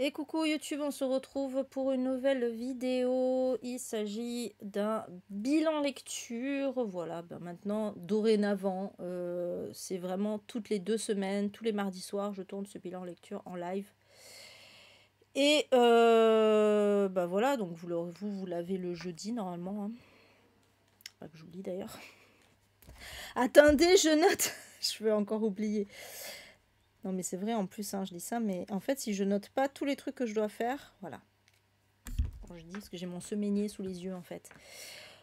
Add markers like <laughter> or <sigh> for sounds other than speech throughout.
Et coucou YouTube, on se retrouve pour une nouvelle vidéo. Il s'agit d'un bilan lecture. Voilà, ben maintenant, dorénavant, euh, c'est vraiment toutes les deux semaines, tous les mardis soirs, je tourne ce bilan lecture en live. Et euh, ben voilà, donc vous l'avez vous, l'avez le jeudi normalement. Hein. Pas que j'oublie d'ailleurs. Attendez, je note. <laughs> je vais encore oublier. Non, mais c'est vrai, en plus, hein, je dis ça, mais en fait, si je note pas tous les trucs que je dois faire, voilà. je dis parce que j'ai mon semainier sous les yeux, en fait.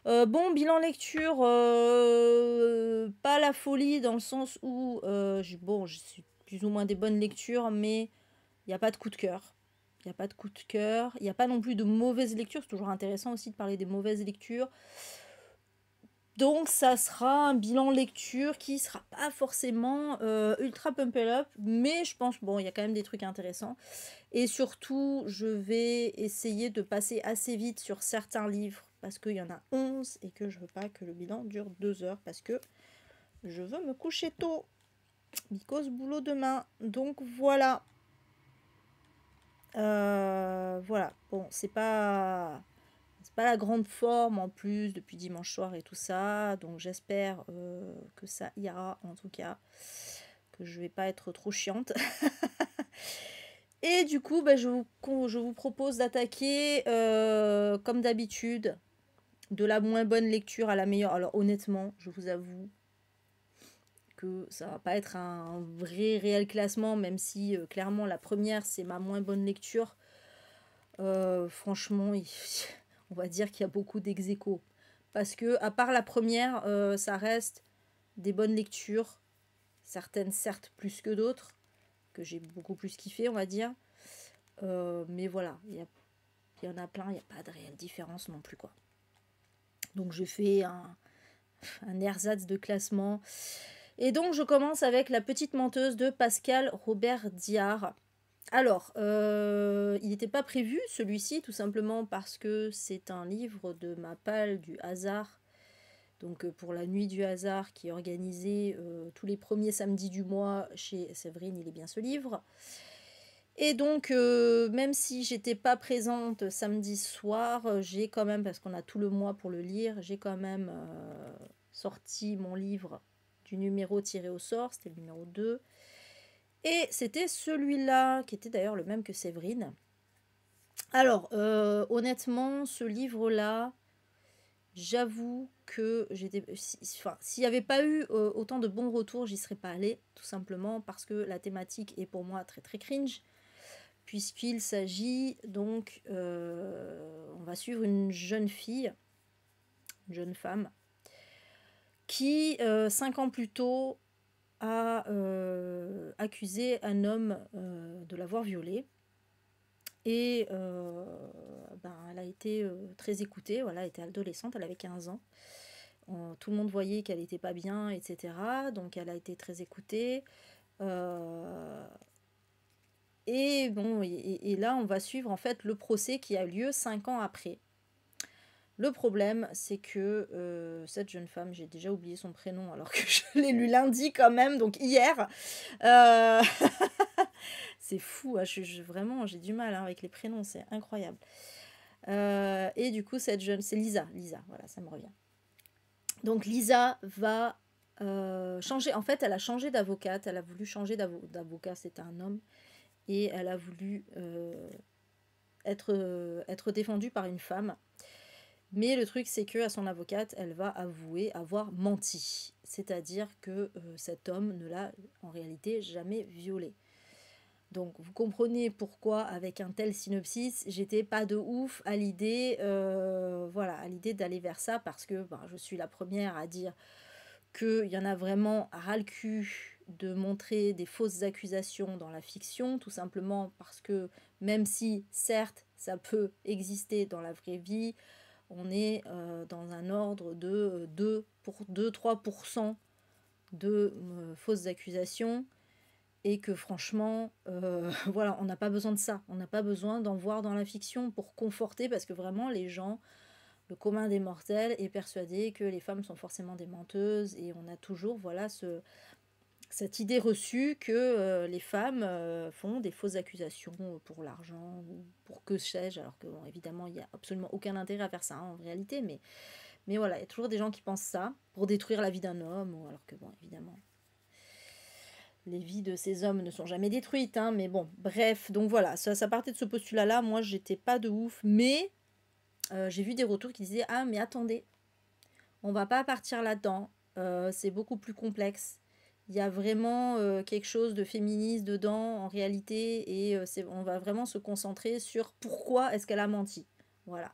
Euh, bon, bilan lecture, euh, pas la folie dans le sens où, euh, j'ai bon, je suis plus ou moins des bonnes lectures, mais il n'y a pas de coup de cœur. Il n'y a pas de coup de cœur. Il n'y a pas non plus de mauvaises lectures. C'est toujours intéressant aussi de parler des mauvaises lectures. Donc ça sera un bilan lecture qui sera pas forcément euh, ultra pump up, mais je pense bon il y a quand même des trucs intéressants. Et surtout je vais essayer de passer assez vite sur certains livres parce qu'il y en a 11 et que je veux pas que le bilan dure 2 heures parce que je veux me coucher tôt. Because boulot demain. Donc voilà. Euh, voilà. Bon, c'est pas pas la grande forme en plus depuis dimanche soir et tout ça. Donc j'espère euh, que ça ira en tout cas. Que je vais pas être trop chiante. <laughs> et du coup, bah, je, vous, je vous propose d'attaquer euh, comme d'habitude. De la moins bonne lecture à la meilleure. Alors honnêtement, je vous avoue, que ça va pas être un vrai réel classement, même si euh, clairement la première c'est ma moins bonne lecture. franchement, il... <laughs> on va dire qu'il y a beaucoup d'ex Parce que, à part la première, euh, ça reste des bonnes lectures. Certaines, certes, plus que d'autres, que j'ai beaucoup plus kiffé, on va dire. Euh, mais voilà, il y, y, en a plein, il n'y a pas de réelle différence non plus, quoi. Donc, je fais un, un ersatz de classement. Et donc, je commence avec La Petite Menteuse de Pascal Robert Diard. Alors, euh, il n'était pas prévu celui-ci, tout simplement parce que c'est un livre de ma du hasard, donc euh, pour la nuit du hasard qui est organisée euh, tous les premiers samedis du mois chez Séverine, il est bien ce livre. Et donc, même si j'étais pas présente samedi soir, j'ai quand même, parce qu'on a tout le mois pour le lire, j'ai quand même sorti mon livre du numéro tiré au sort, c'était le numéro 2, et c'était celui-là, qui était d'ailleurs le même que Séverine. Alors, euh, honnêtement, ce livre-là, j'avoue que j'étais... s'il n'y avait pas eu euh, autant de bons retours, j'y serais pas allée, tout simplement parce que la thématique est pour moi très très cringe, puisqu'il s'agit donc... Euh, on va suivre une jeune fille, une jeune femme, qui, cinq ans plus tôt, a accusé un homme euh, de l'avoir violée. Et euh, ben, elle a été euh, très écoutée, voilà, elle était adolescente, elle avait 15 ans. tout le monde voyait qu'elle n'était pas bien, etc. Donc elle a été très écoutée. Et bon, et, là, on va suivre en fait le procès qui a lieu cinq ans après. Le problème, c'est que euh, cette jeune femme, j'ai déjà oublié son prénom alors que <laughs> je l'ai lu lundi quand même, donc hier. Euh, <laughs> c'est fou, hein, vraiment, j'ai du mal hein, avec les prénoms, c'est incroyable. Euh, et du coup, cette jeune, c'est Lisa, Lisa, voilà, ça me revient. Donc Lisa va changer, en fait, elle a changé d'avocate, elle a voulu changer d'avocat, c'était un homme, et elle a voulu être, être défendue par une femme. Mais le truc, c'est que à son avocate, elle va avouer avoir menti, c'est-à-dire que euh, cet homme ne l'a en réalité jamais violée. Donc vous comprenez pourquoi avec un tel synopsis, j'étais pas de ouf à l'idée, euh, voilà, à l'idée d'aller vers ça parce que bah, je suis la première à dire qu'il y en a vraiment à ras le cul de montrer des fausses accusations dans la fiction, tout simplement parce que même si certes ça peut exister dans la vraie vie, on est euh, dans un ordre de 2 euh, pour 2-3% de euh, fausses accusations et que franchement, <laughs> voilà, on n'a pas besoin de ça. On n'a pas besoin d'en voir dans la fiction pour conforter parce que vraiment les gens, le commun des mortels est persuadé que les femmes sont forcément des menteuses et on a toujours voilà ce cette idée reçue que euh, les femmes euh, font des fausses accusations euh, pour l'argent ou pour que sais-je, alors que bon, évidemment il n'y a absolument aucun intérêt à faire ça hein, en réalité, mais, mais voilà, il y a toujours des gens qui pensent ça pour détruire la vie d'un homme, alors que bon, évidemment, les vies de ces hommes ne sont jamais détruites, hein, mais bon, bref, donc voilà, ça, partait de ce postulat-là, moi j'étais pas de ouf, mais j'ai vu des retours qui disaient Ah, mais attendez, on va pas partir là-dedans, c'est beaucoup plus complexe il y a vraiment euh, quelque chose de féministe dedans en réalité et euh, on va vraiment se concentrer sur pourquoi est-ce qu'elle a menti. Voilà.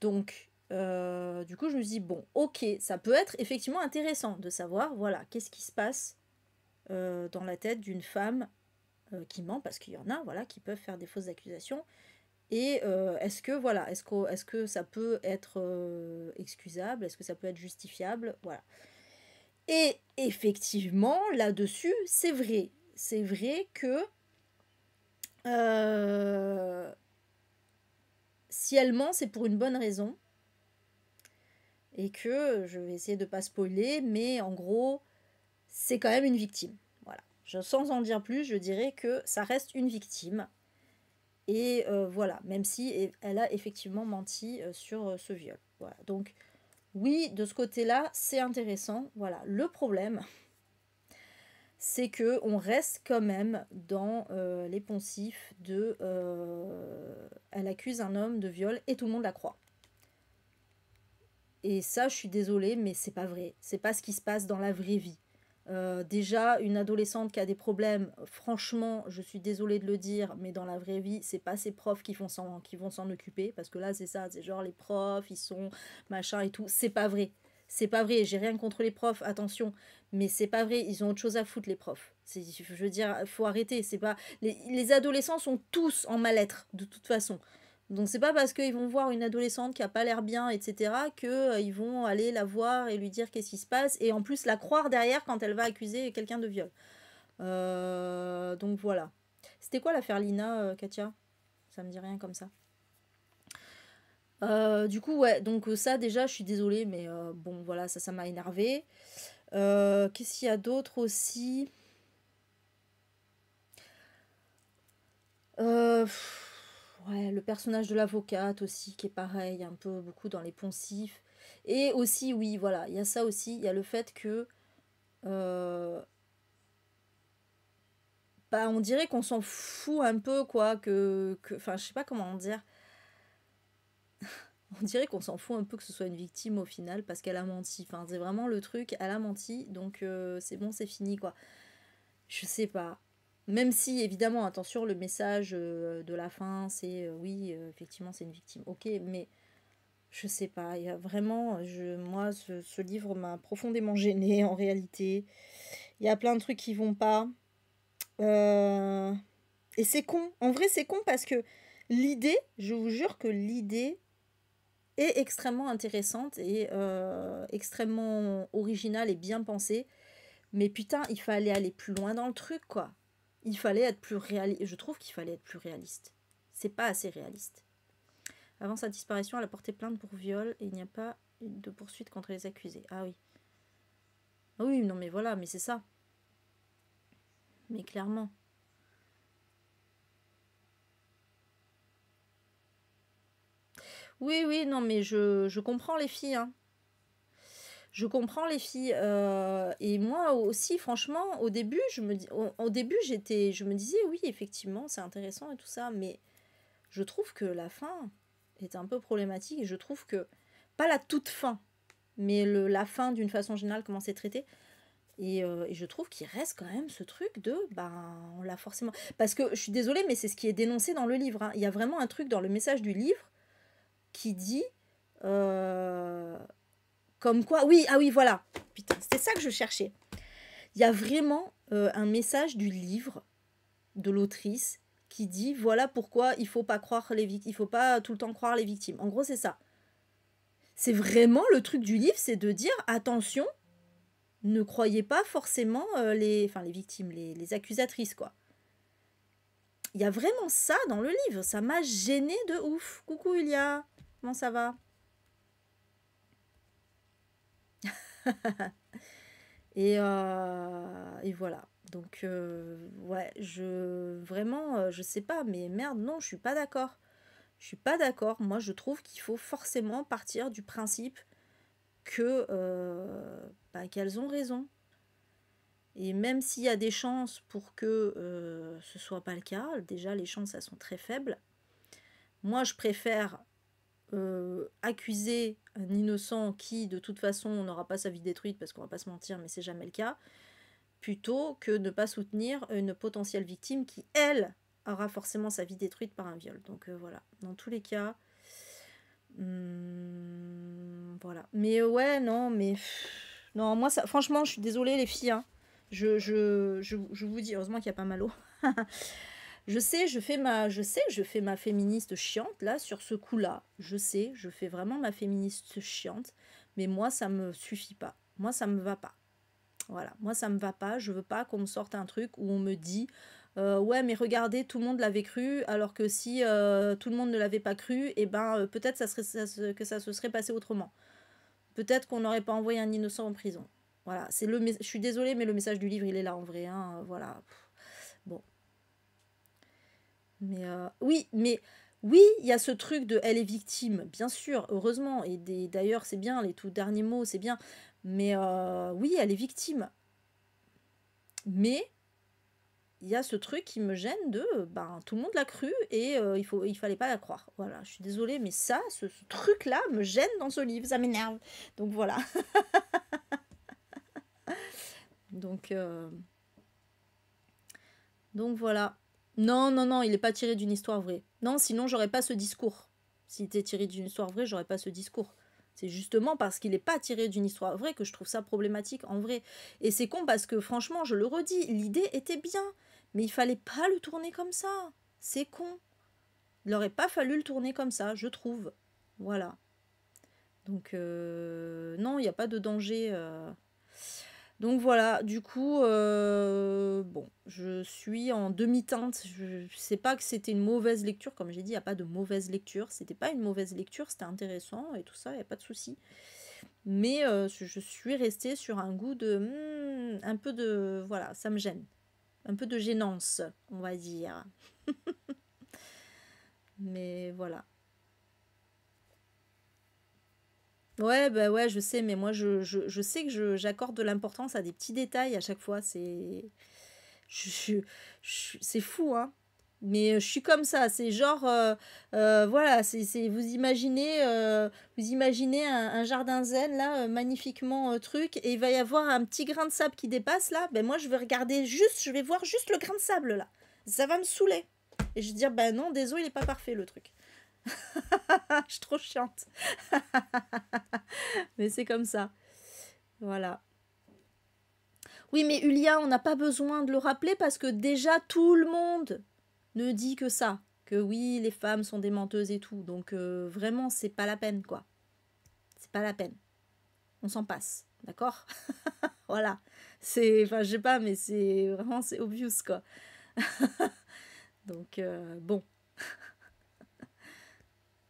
Donc, euh, du coup, je me dis, bon, ok, ça peut être effectivement intéressant de savoir, voilà, qu'est-ce qui se passe dans la tête d'une femme qui ment, parce qu'il y en a, voilà, qui peuvent faire des fausses accusations. Et est-ce que, voilà, est-ce que, est que ça peut être excusable, est-ce que ça peut être justifiable, voilà. Et effectivement, là-dessus, c'est vrai. C'est vrai que euh, si elle ment, c'est pour une bonne raison. Et que, je vais essayer de pas spoiler, mais en gros, c'est quand même une victime. Voilà. sans en dire plus, je dirais que ça reste une victime. Et euh, voilà, même si elle a effectivement menti euh, sur ce viol. Voilà. Donc, oui, de ce côté-là, c'est intéressant. Voilà, le problème, c'est que on reste quand même dans euh, les poncifs de euh, elle accuse un homme de viol et tout le monde la croit. Et ça, je suis désolée, mais c'est pas vrai. C'est pas ce qui se passe dans la vraie vie. Euh, déjà, une adolescente qui a des problèmes, franchement, je suis désolée de le dire, mais dans la vraie vie, c'est pas ses profs qui, font qui vont s'en occuper, parce que là, c'est ça, c'est genre les profs, ils sont machin et tout. C'est pas vrai. C'est pas vrai, j'ai rien contre les profs, attention, mais c'est pas vrai, ils ont autre chose à foutre les profs. Je veux dire, faut arrêter, c'est pas les, les adolescents sont tous en mal-être de toute façon. Donc c'est pas parce qu'ils vont voir une adolescente qui a pas l'air bien, etc., qu'ils euh, ils vont aller la voir et lui dire qu'est-ce qui se passe, et en plus la croire derrière quand elle va accuser quelqu'un de viol. Euh, donc voilà. C'était quoi l'affaire Lina, euh, Katia Ça me dit rien comme ça. du coup, ouais, donc ça déjà, je suis désolée, mais bon, voilà, ça, ça m'a énervé. Qu'est-ce qu'il y a d'autre aussi Euh... Ouais, le personnage de l'avocate aussi, qui est pareil, un peu beaucoup dans les poncifs. Et aussi, oui, voilà, il y a ça aussi, il y a le fait que. Euh, bah, on dirait qu'on s'en fout un peu, quoi, que. Enfin, je sais pas comment dire. <laughs> on dirait qu'on s'en fout un peu que ce soit une victime au final, parce qu'elle a menti. Enfin, c'est vraiment le truc, elle a menti, donc euh, c'est bon, c'est fini, quoi. Je sais pas. Même si, évidemment, attention, le message euh, de la fin, c'est euh, oui, euh, effectivement, c'est une victime. Ok, mais je sais pas. Il y a vraiment, je, moi, ce, livre m'a profondément gênée <laughs> en réalité. Il y a plein de trucs qui vont pas. et c'est con. En vrai, c'est con parce que l'idée, je vous jure que l'idée est extrêmement intéressante et extrêmement originale et bien pensée. Mais putain, il fallait aller plus loin dans le truc, quoi il fallait être plus réaliste. Je trouve qu'il fallait être plus réaliste. C'est pas assez réaliste. Avant sa disparition, elle a porté plainte pour viol et il n'y a pas de poursuite contre les accusés. Ah oui. Ah oui, non mais voilà, mais c'est ça. Mais clairement. Oui, oui, non mais je, je comprends les filles. Hein je comprends les filles. Euh, et moi aussi, franchement, au début, je me au, début, j'étais, je me disais, oui, effectivement, c'est intéressant et tout ça, mais je trouve que la fin est un peu problématique. Et je trouve que pas la toute fin, mais la fin d'une façon générale, comment c'est traité. Euh, et, je trouve qu'il reste quand même ce truc de, ben, on l'a forcément. Parce que je suis désolée, mais c'est ce qui est dénoncé dans le livre. Hein. Il y a vraiment un truc dans le message du livre qui dit. Euh, comme quoi, oui, ah oui, voilà. Putain, c'était ça que je cherchais. Il y a vraiment euh, un message du livre de l'autrice qui dit voilà pourquoi il faut pas croire les victimes, il faut pas tout le temps croire les victimes. En gros, c'est ça. C'est vraiment le truc du livre, c'est de dire attention, ne croyez pas forcément euh, les, enfin les victimes, les, accusatrices quoi. Il y a vraiment ça dans le livre, ça m'a gêné de ouf. Coucou Ilia, comment ça va <laughs> Euh, et, voilà. Donc, euh, ouais, je. Vraiment, euh, je sais pas, mais merde, non, je suis pas d'accord. Je suis pas d'accord. Moi, je trouve qu'il faut forcément partir du principe que. Bah, qu'elles ont raison. Et même s'il y a des chances pour que ce soit pas le cas, déjà les chances elles sont très faibles. Moi je préfère accuser un innocent qui, de toute façon, n'aura pas sa vie détruite, parce qu'on va pas se mentir, mais c'est jamais le cas, plutôt que ne pas soutenir une potentielle victime qui, elle, aura forcément sa vie détruite par un viol. Donc euh, voilà, dans tous les cas. Hmm, voilà. Mais euh, ouais, non, mais. Non, moi, ça, franchement, je suis désolée, les filles. Hein. Je, je, vous dis, heureusement qu'il n'y a pas mal d'eau. <laughs> Je sais, je fais ma, je sais, je fais ma féministe chiante là sur ce coup-là. Je sais, je fais vraiment ma féministe chiante, mais moi ça me suffit pas. Moi ça me va pas. Voilà, moi ça me va pas. Je veux pas qu'on me sorte un truc où on me dit euh, ouais mais regardez tout le monde l'avait cru alors que si euh, tout le monde ne l'avait pas cru, et eh ben euh, peut-être ça serait que ça se serait passé autrement. Peut-être qu'on n'aurait pas envoyé un innocent en prison. Voilà, c'est le. Je suis désolée, mais le message du livre, il est là en vrai. Hein, voilà. Mais euh, oui, mais oui, il y a ce truc de elle est victime, bien sûr, heureusement. Et d'ailleurs, c'est bien, les tout derniers mots, c'est bien. Mais euh, oui, elle est victime. Mais il y a ce truc qui me gêne de ben, tout le monde l'a cru et euh, il faut il fallait pas la croire. Voilà, je suis désolée, mais ça, ce, truc-là me gêne dans ce livre, ça m'énerve. Donc voilà. <laughs> Donc, Donc voilà. Non, non, non, il n'est pas tiré d'une histoire vraie. Non, sinon j'aurais pas ce discours. S'il était tiré d'une histoire vraie, j'aurais pas ce discours. C'est justement parce qu'il n'est pas tiré d'une histoire vraie que je trouve ça problématique en vrai. Et c'est con parce que franchement, je le redis, l'idée était bien, mais il fallait pas le tourner comme ça. C'est con. Il n'aurait pas fallu le tourner comme ça, je trouve. Voilà. Donc euh, non, il n'y a pas de danger. Euh, donc voilà, du coup, euh, bon, je suis en demi-teinte. Je sais pas que c'était une mauvaise lecture, comme j'ai dit, il n'y a pas de mauvaise lecture. C'était pas une mauvaise lecture, c'était intéressant et tout ça, il n'y a pas de souci. Mais euh, je suis restée sur un goût de. Hmm, un peu de. Voilà, ça me gêne. Un peu de gênance, on va dire. <laughs> Mais voilà. Ouais, bah ouais, je sais, mais moi, je, sais que j'accorde de l'importance à des petits détails à chaque fois. C'est je, je, c'est fou, hein. Mais euh, je suis comme ça, c'est genre, euh, euh, voilà, c'est vous imaginez, vous imaginez un, jardin zen là, magnifiquement truc, et il va y avoir un petit grain de sable qui dépasse là. Ben moi, je vais regarder juste, je vais voir juste le grain de sable là. Ça va me saouler. Et je vais dire, ben non, désolé, il est pas parfait le truc. <laughs> je suis trop chiante. <laughs> mais c'est comme ça. Voilà. Oui, mais Ulia, on n'a pas besoin de le rappeler parce que déjà tout le monde ne dit que ça. Que oui, les femmes sont des menteuses et tout. Donc euh, vraiment, c'est pas la peine, quoi. C'est pas la peine. On s'en passe, d'accord <laughs> Voilà. C'est. Enfin, je sais pas, mais c'est vraiment c'est obvious, quoi. donc euh, bon.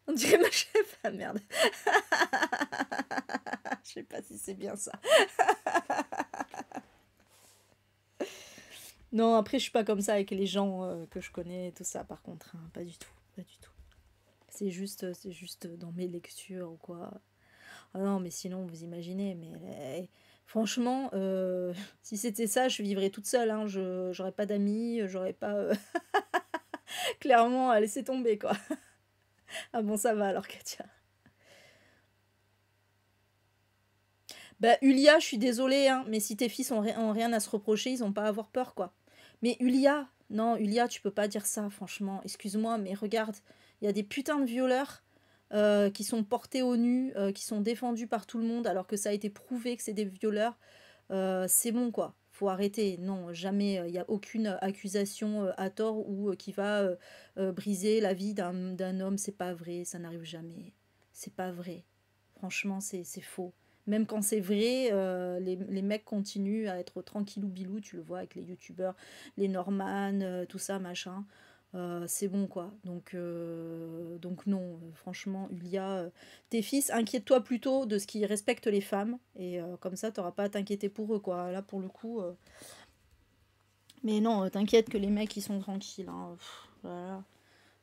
On dirait ma chef. Ah merde. <laughs> Je sais pas si c'est bien ça. <laughs> non, après, je suis pas comme ça avec les gens euh, que je connais et tout ça, par contre. Hein. Pas du tout. Pas du tout. C'est juste, euh, c'est juste dans mes lectures ou quoi. Ah non, mais sinon, vous imaginez, mais. Eh, franchement, euh, <laughs> si c'était ça, je vivrais toute seule. Hein. Je pas d'amis, j'aurais pas. clairement à laisser tomber, quoi ah bon, ça va alors, Katia. Bah, Ulia, je suis désolée, hein, mais si tes fils ont, rien à se reprocher, ils n'ont pas à avoir peur, quoi. Mais Ulia, non, Ulia, tu peux pas dire ça, franchement. Excuse-moi, mais regarde, il y a des putains de violeurs euh, qui sont portés au nu, euh, qui sont défendus par tout le monde, alors que ça a été prouvé que c'est des violeurs. Euh, c'est bon, quoi faut arrêter. Non, jamais, il euh, n'y a aucune euh, accusation euh, à tort ou qui va briser la vie d'un homme. C'est pas vrai, ça n'arrive jamais. C'est pas vrai. Franchement, c'est faux. Même quand c'est vrai, les, les, mecs continuent à être tranquillou bilou, tu le vois avec les youtubeurs, les Norman, tout ça, machin. Euh, c'est bon quoi. Donc, euh, donc non, euh, franchement, a tes fils, inquiète-toi plutôt de ce qui respecte les femmes, et comme ça, t'auras pas à t'inquiéter pour eux quoi. Là, pour le coup. Mais non, t'inquiète que les mecs, ils sont tranquilles. Hein. voilà.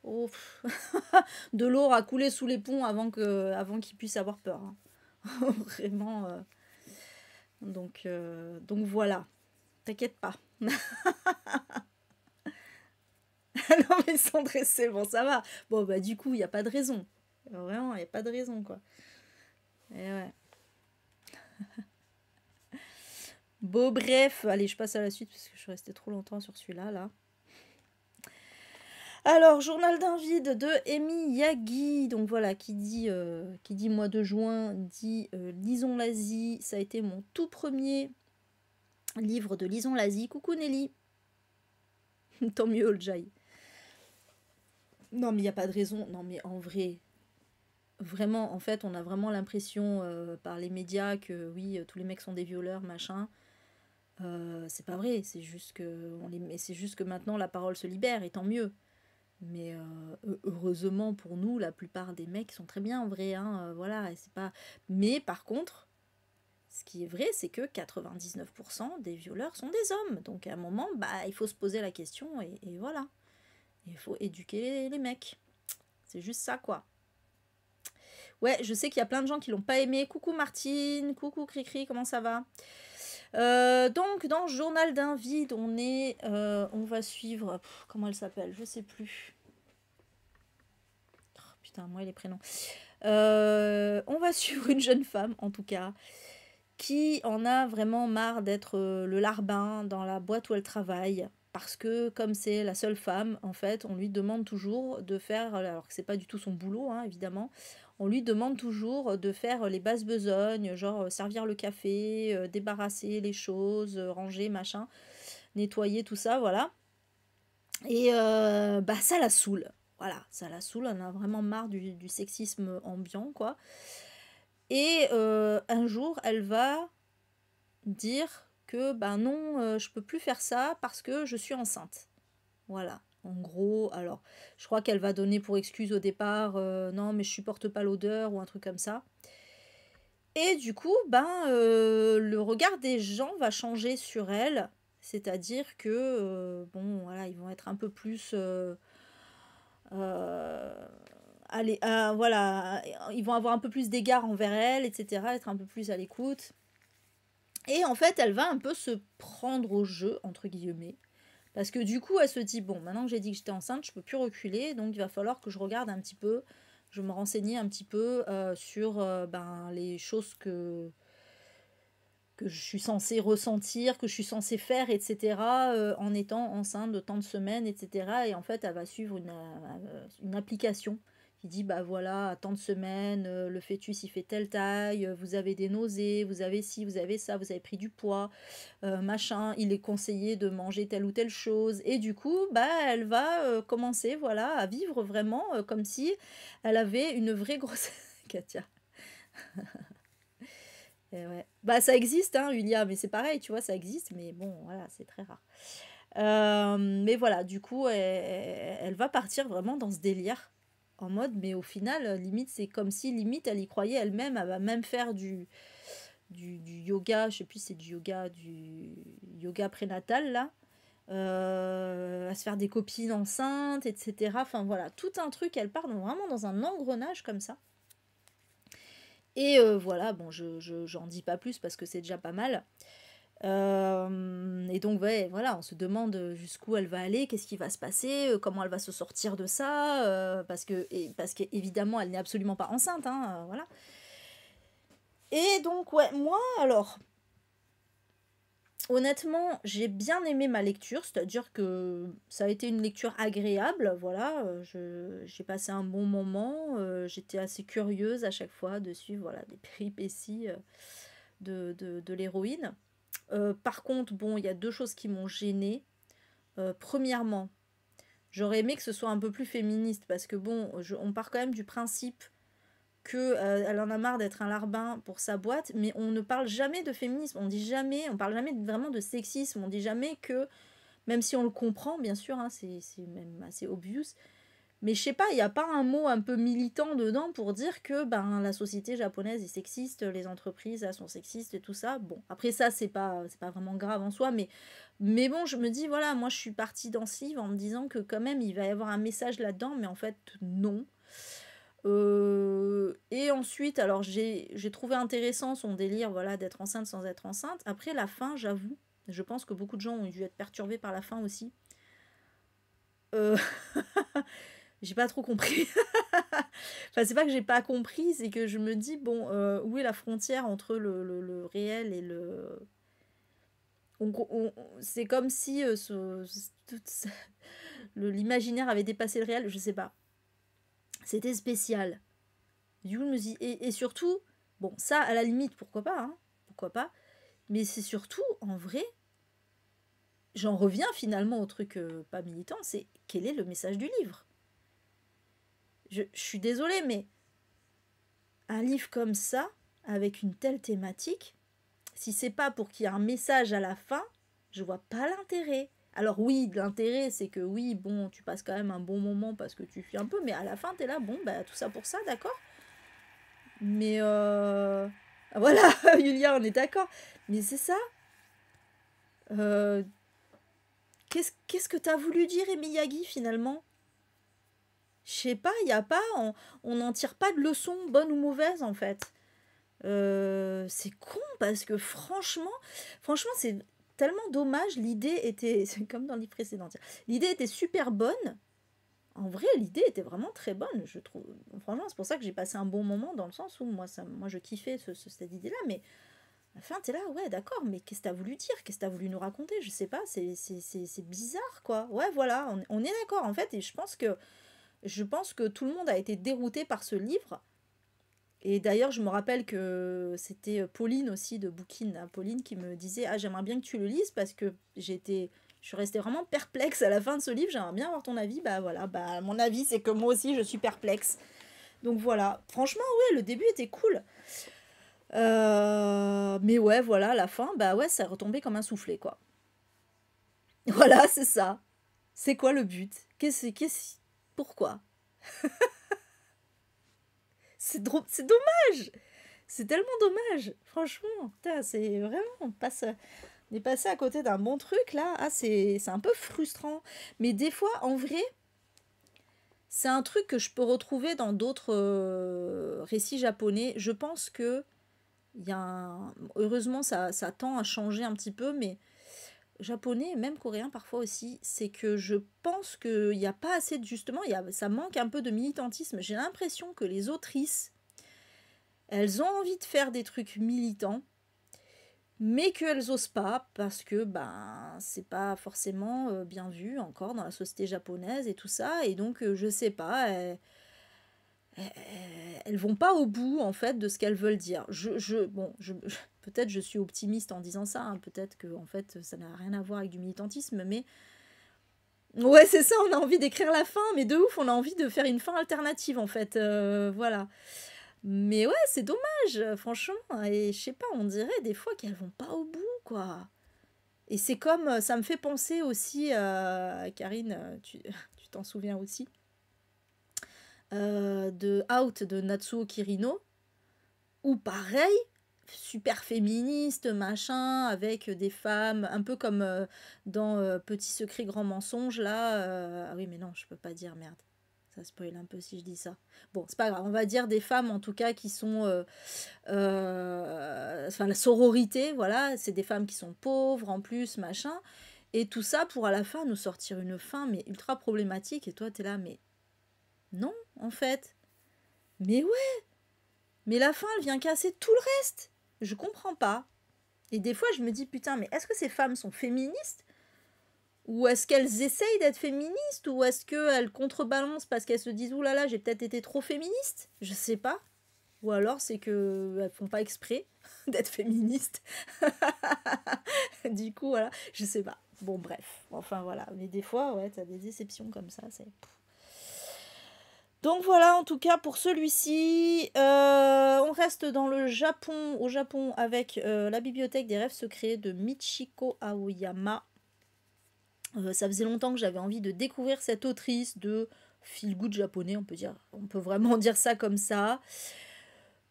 Oh, <laughs> de l'eau a coulé sous les ponts avant que avant qu'ils puissent avoir peur. Hein. <laughs> Vraiment. Donc, donc voilà. T'inquiète pas. <laughs> <laughs> non, mais sans dresser, bon, ça va. Bon, bah, du coup, il n'y a pas de raison. Vraiment, il n'y a pas de raison, quoi. Et eh ouais. <laughs> Bon, bref. Allez, je passe à la suite parce que je suis restée trop longtemps sur celui-là, là. Alors, journal d'un vide de Emi Yagi. Donc voilà, qui dit, euh, qui dit mois de juin, dit euh, Lisons l'Asie. Ça a été mon tout premier livre de Lisons l'Asie. Coucou Nelly. <laughs> Tant mieux, Oljaï. Non, mais il n'y a pas de raison. Non, mais en vrai, vraiment, en fait, on a vraiment l'impression euh, par les médias que oui, euh, tous les mecs sont des violeurs, machin. Euh, c'est pas vrai, c'est juste, que on les... c'est juste que maintenant la parole se libère, et tant mieux. Mais heureusement pour nous, la plupart des mecs sont très bien en vrai, hein, voilà, c'est pas... Mais par contre, ce qui est vrai, c'est que 99% des violeurs sont des hommes. Donc à un moment, bah, il faut se poser la question, et voilà. Il faut éduquer les, mecs. C'est juste ça, quoi. Ouais, je sais qu'il y a plein de gens qui l'ont pas aimé. Coucou Martine, coucou Cricri, comment ça va euh, donc dans Journal d'un vide, on est, euh, on va suivre, comment elle s'appelle, je sais plus. Oh, putain, moi les prénoms. Euh, on va <laughs> suivre une jeune femme, en tout cas, qui en a vraiment marre d'être le larbin dans la boîte où elle travaille parce que comme c'est la seule femme, en fait, on lui demande toujours de faire, alors que c'est pas du tout son boulot, hein, évidemment, on lui demande toujours de faire les basses besognes, genre euh, servir le café, euh, débarrasser les choses, euh, ranger, machin, nettoyer tout ça, voilà. Et bah ça la saoule, voilà, ça la saoule, on a vraiment marre du, du sexisme ambiant, quoi. Et un jour, elle va dire que ben non, euh, je peux plus faire ça parce que je suis enceinte. Voilà. En gros, alors, je crois qu'elle va donner pour excuse au départ, euh, non, mais je supporte pas l'odeur ou un truc comme ça. Et du coup, ben, euh, le regard des gens va changer sur elle. C'est-à-dire que, bon, voilà, ils vont être un peu plus allez, voilà, ils vont avoir un peu plus d'égards envers elle, etc., être un peu plus à l'écoute. Et en fait, elle va un peu se prendre au jeu, entre guillemets. Parce que du coup, elle se dit, bon, maintenant que j'ai dit que j'étais enceinte, je peux plus reculer, donc il va falloir que je regarde un petit peu, je me renseigne un petit peu euh, sur euh, ben, les choses que, que je suis censée ressentir, que je suis censée faire, etc., euh, en étant enceinte de tant de semaines, etc. Et en fait, elle va suivre une, une application il dit, bah voilà, à tant de semaines, euh, le fœtus il fait telle taille, euh, vous avez des nausées, vous avez ci, vous avez ça, vous avez pris du poids, euh, machin, il est conseillé de manger telle ou telle chose. Et du coup, bah elle va commencer voilà à vivre vraiment comme si elle avait une vraie <laughs> grossesse. Katia. <laughs> Eh bah ça existe, hein, Ulia, mais c'est pareil, tu vois, ça existe, mais bon, voilà, c'est très rare. mais voilà, du coup, elle, va partir vraiment dans ce délire en mode, mais au final, euh, limite, c'est comme si limite elle y croyait elle-même, elle va même faire du, du, yoga, je sais plus, c'est du yoga, du yoga prénatal là. Euh, à se faire des copines enceintes, etc. Enfin voilà, tout un truc, elle part vraiment dans un engrenage comme ça. Et euh, voilà, bon, je n'en dis pas plus parce que c'est déjà pas mal. Euh, et donc, ouais, voilà, on se demande euh, jusqu'où elle va aller, qu'est-ce qui va se passer, euh, comment elle va se sortir de ça, parce que et, parce qu'évidemment, elle n'est absolument pas enceinte, hein, voilà. Et donc, ouais, moi, alors, honnêtement, j'ai bien aimé ma lecture, c'est-à-dire que ça a été une lecture agréable, voilà, j'ai passé un bon moment, j'étais assez curieuse à chaque fois de suivre voilà, des péripéties de l'héroïne. Euh, par contre, bon, il y a deux choses qui m'ont gênée. Euh, premièrement, j'aurais aimé que ce soit un peu plus féministe parce que bon, on part quand même du principe qu'elle euh, en a marre d'être un larbin pour sa boîte, mais on ne parle jamais de féminisme, on dit jamais, on parle jamais vraiment de sexisme, on dit jamais que, même si on le comprend, bien sûr, hein, c'est même assez obvious, mais je sais pas, il n'y a pas un mot un peu militant dedans pour dire que ben, la société japonaise est sexiste, les entreprises sont sexistes et tout ça. Bon, après ça, c'est pas, pas vraiment grave en soi, mais, mais bon, je me dis, voilà, moi je suis partie dans ce livre en me disant que quand même il va y avoir un message là-dedans, mais en fait, non. Euh, et ensuite, alors j'ai trouvé intéressant son délire voilà, d'être enceinte sans être enceinte. Après la fin, j'avoue, je pense que beaucoup de gens ont dû être perturbés par la fin aussi. Euh... <laughs> j'ai pas trop compris. <laughs> enfin, c'est pas que j'ai pas compris, c'est que je me dis, bon, euh, où est la frontière entre le, réel et le. c'est comme si euh, l'imaginaire avait dépassé le réel, je sais pas. C'était spécial. You et, surtout, bon, ça, à la limite, pourquoi pas, hein, pourquoi pas, mais c'est surtout, en vrai, j'en reviens finalement au truc euh, pas militant, c'est quel est le message du livre je, suis désolée, mais un livre comme ça, avec une telle thématique, si c'est pas pour qu'il y ait un message à la fin, je vois pas l'intérêt. Alors oui, l'intérêt, c'est que oui, bon, tu passes quand même un bon moment parce que tu fuis un peu, mais à la fin, t'es là, bon, bah tout ça pour ça, d'accord Mais euh... Voilà, Julia, <laughs> on est d'accord. Mais c'est ça. Euh, qu'est-ce que t'as voulu dire, Emiyagi, finalement je sais pas, il n'y a pas, on n'en tire pas de leçons bonne ou mauvaise en fait. Euh, c'est con parce que franchement, franchement c'est tellement dommage. L'idée était, <laughs> comme dans les précédente l'idée était super bonne. En vrai, l'idée était vraiment très bonne, je trouve. Franchement, c'est pour ça que j'ai passé un bon moment dans le sens où moi, ça, moi je kiffais ce, cette idée-là, mais enfin la fin, t'es là, ouais, d'accord, mais qu'est-ce que t'as voulu dire Qu'est-ce que t'as voulu nous raconter Je sais pas, c'est bizarre, quoi. Ouais, voilà, on est d'accord, en fait, et je pense que je pense que tout le monde a été dérouté par ce livre. Et d'ailleurs, je me rappelle que c'était euh, Pauline aussi de Bookin, hein, Pauline qui me disait Ah, j'aimerais bien que tu le lises parce que j'étais. Je suis restée vraiment perplexe à la fin de ce livre, j'aimerais bien avoir ton avis. Bah voilà, bah mon avis c'est que moi aussi je suis perplexe. Donc voilà, franchement, ouais, le début était cool. Euh, mais ouais, voilà, la fin, bah ouais, ça retombé comme un soufflet, quoi. <laughs> Voilà, c'est ça. C'est quoi le but Qu'est-ce, qu'est-ce, pourquoi. <laughs> c'est dommage C'est tellement dommage Franchement, c'est vraiment... On, passe, est passé à côté d'un bon truc, là. Ah, c'est un peu frustrant. Mais des fois, en vrai, c'est un truc que je peux retrouver dans d'autres euh, récits japonais. Je pense que... Y a Heureusement, ça tend à changer un petit peu, mais japonais, même coréen parfois aussi, c'est que je pense qu'il n'y a pas assez de justement, y ça manque un peu de militantisme. J'ai l'impression que les autrices, elles ont envie de faire des trucs militants, mais qu'elles osent pas parce que ben c'est pas forcément euh, bien vu encore dans la société japonaise et tout ça, et donc euh, je sais pas. Elles, elles vont pas au bout en fait de ce qu'elles veulent dire. Je, je bon, je, peut-être je suis optimiste en disant ça, hein, peut-être que en fait ça n'a rien à voir avec du militantisme, mais ouais c'est ça, on a envie d'écrire la fin, mais de ouf, on a envie de faire une fin alternative en fait, euh, voilà. Mais ouais c'est dommage, franchement, et je sais pas, on dirait des fois qu'elles vont pas au bout quoi. Et c'est comme, euh, ça me fait penser aussi, euh, Karine, euh, <laughs> tu t'en souviens aussi, de Out de Natsuo Kirino, ou pareil, super féministe, machin, avec des femmes, un peu comme euh, dans euh, Petit secret, grand mensonge, là. Euh, ah oui, mais non, je peux pas dire merde. Ça spoil un peu si je dis ça. Bon, c'est pas grave. On va dire des femmes, en tout cas, qui sont. enfin, la sororité, voilà. C'est des femmes qui sont pauvres, en plus, machin. Et tout ça pour, à la fin, nous sortir une fin, mais ultra problématique. Et toi, t'es là, mais. Non, en fait. Mais ouais Mais la fin, elle vient casser tout le reste je comprends pas. Et des fois, je me dis, putain, mais est-ce que ces femmes sont féministes Ou est-ce qu'elles essayent d'être féministes Ou est-ce qu'elles contrebalancent parce qu'elles se disent, oulala, là là, j'ai peut-être été trop féministe Je sais pas. Ou alors, c'est qu'elles font pas exprès <laughs> d'être féministes. <laughs> du coup, voilà, je sais pas. Bon, bref. Enfin, voilà. Mais des fois, ouais, t'as des déceptions comme ça, c'est... Donc voilà, en tout cas pour celui-ci, euh, on reste dans le Japon, au Japon, avec euh, la bibliothèque des rêves secrets de Michiko Aoyama. Euh, ça faisait longtemps que j'avais envie de découvrir cette autrice de feel good japonais, on peut dire, on peut vraiment <laughs> dire ça comme ça.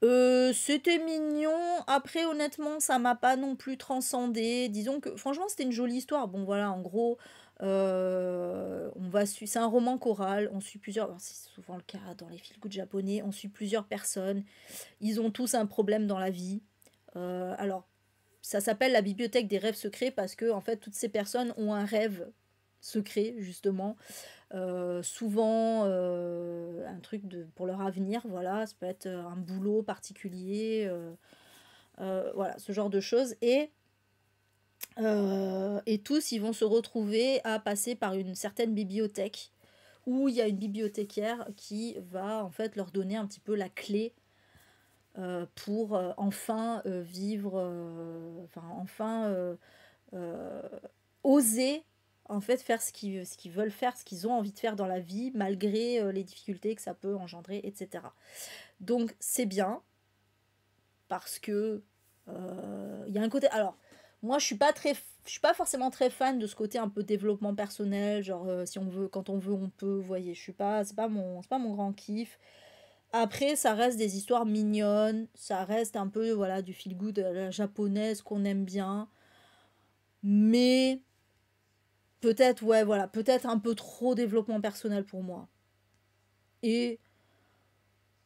c'était mignon, après honnêtement ça m'a pas non plus transcendé, disons que franchement c'était une jolie histoire, bon voilà en gros euh, on va c'est un roman choral, on suit plusieurs, c'est souvent le cas dans les films japonais, on suit plusieurs personnes, ils ont tous un problème dans la vie. Euh, alors, ça s'appelle la bibliothèque des rêves secrets parce que en fait toutes ces personnes ont un rêve secret justement, euh, souvent un truc de, pour leur avenir, voilà, ça peut être un boulot particulier, voilà, ce genre de choses et euh, et tous, ils vont se retrouver à passer par une certaine bibliothèque où il y a une bibliothécaire qui va en fait leur donner un petit peu la clé euh, pour euh, enfin vivre, enfin enfin oser en fait faire ce qu'ils, ce qu'ils veulent faire, ce qu'ils ont envie de faire dans la vie malgré les difficultés que ça peut engendrer, etc. Donc c'est bien parce que il y a un côté alors moi, je suis pas très, je suis pas forcément très fan de ce côté un peu développement personnel, genre euh, si on veut, quand on veut, on peut. Vous voyez, je suis pas, c'est pas mon, c'est pas mon grand kiff. Après, ça reste des histoires mignonnes, ça reste un peu voilà du feel good à euh, la japonaise qu'on aime bien, mais peut-être ouais voilà peut-être un peu trop développement personnel pour moi. Et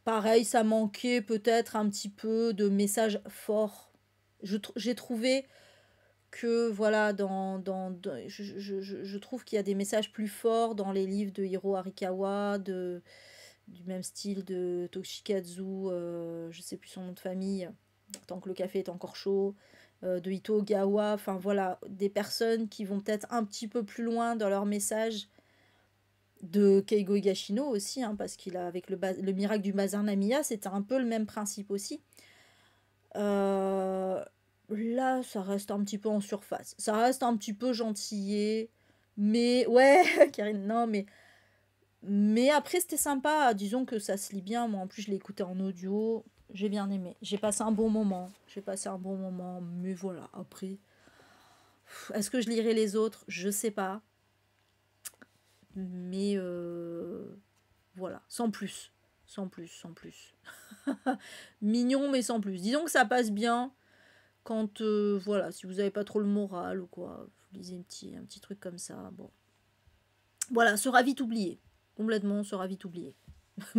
pareil, ça manquait peut-être un petit peu de messages forts. J'ai trouvé que voilà, dans, je, trouve qu'il y a des messages plus forts dans les livres de Hiro Arikawa, de, du même style de Toshikazu, je euh, je sais plus son nom de famille, tant que le café est encore chaud, euh, de Ito Ogawa, enfin voilà, des personnes qui vont peut-être un petit peu plus loin dans leur message, de Keigo Higashino aussi, hein, parce qu'il a, avec le, le miracle du bazar Namiya, c'était un peu le même principe aussi. Euh, là, ça reste un petit peu en surface. Ça reste un petit peu gentillé. Mais <laughs> ouais, Karine, non, mais. Mais après, c'était sympa. Disons que ça se lit bien. Moi, en plus, je l'ai écouté en audio. J'ai bien aimé. J'ai passé un bon moment. J'ai passé un bon moment. Mais voilà, après. Est-ce que je lirai les autres Je sais pas. Mais euh, voilà, sans plus. Sans plus, sans plus. <laughs> Mignon, mais sans plus. Disons que ça passe bien. Quand, euh, voilà, si vous n'avez pas trop le moral ou quoi, vous lisez un petit, un petit truc comme ça. Bon. Voilà, sera vite oublié. Complètement, sera vite oublié. <laughs>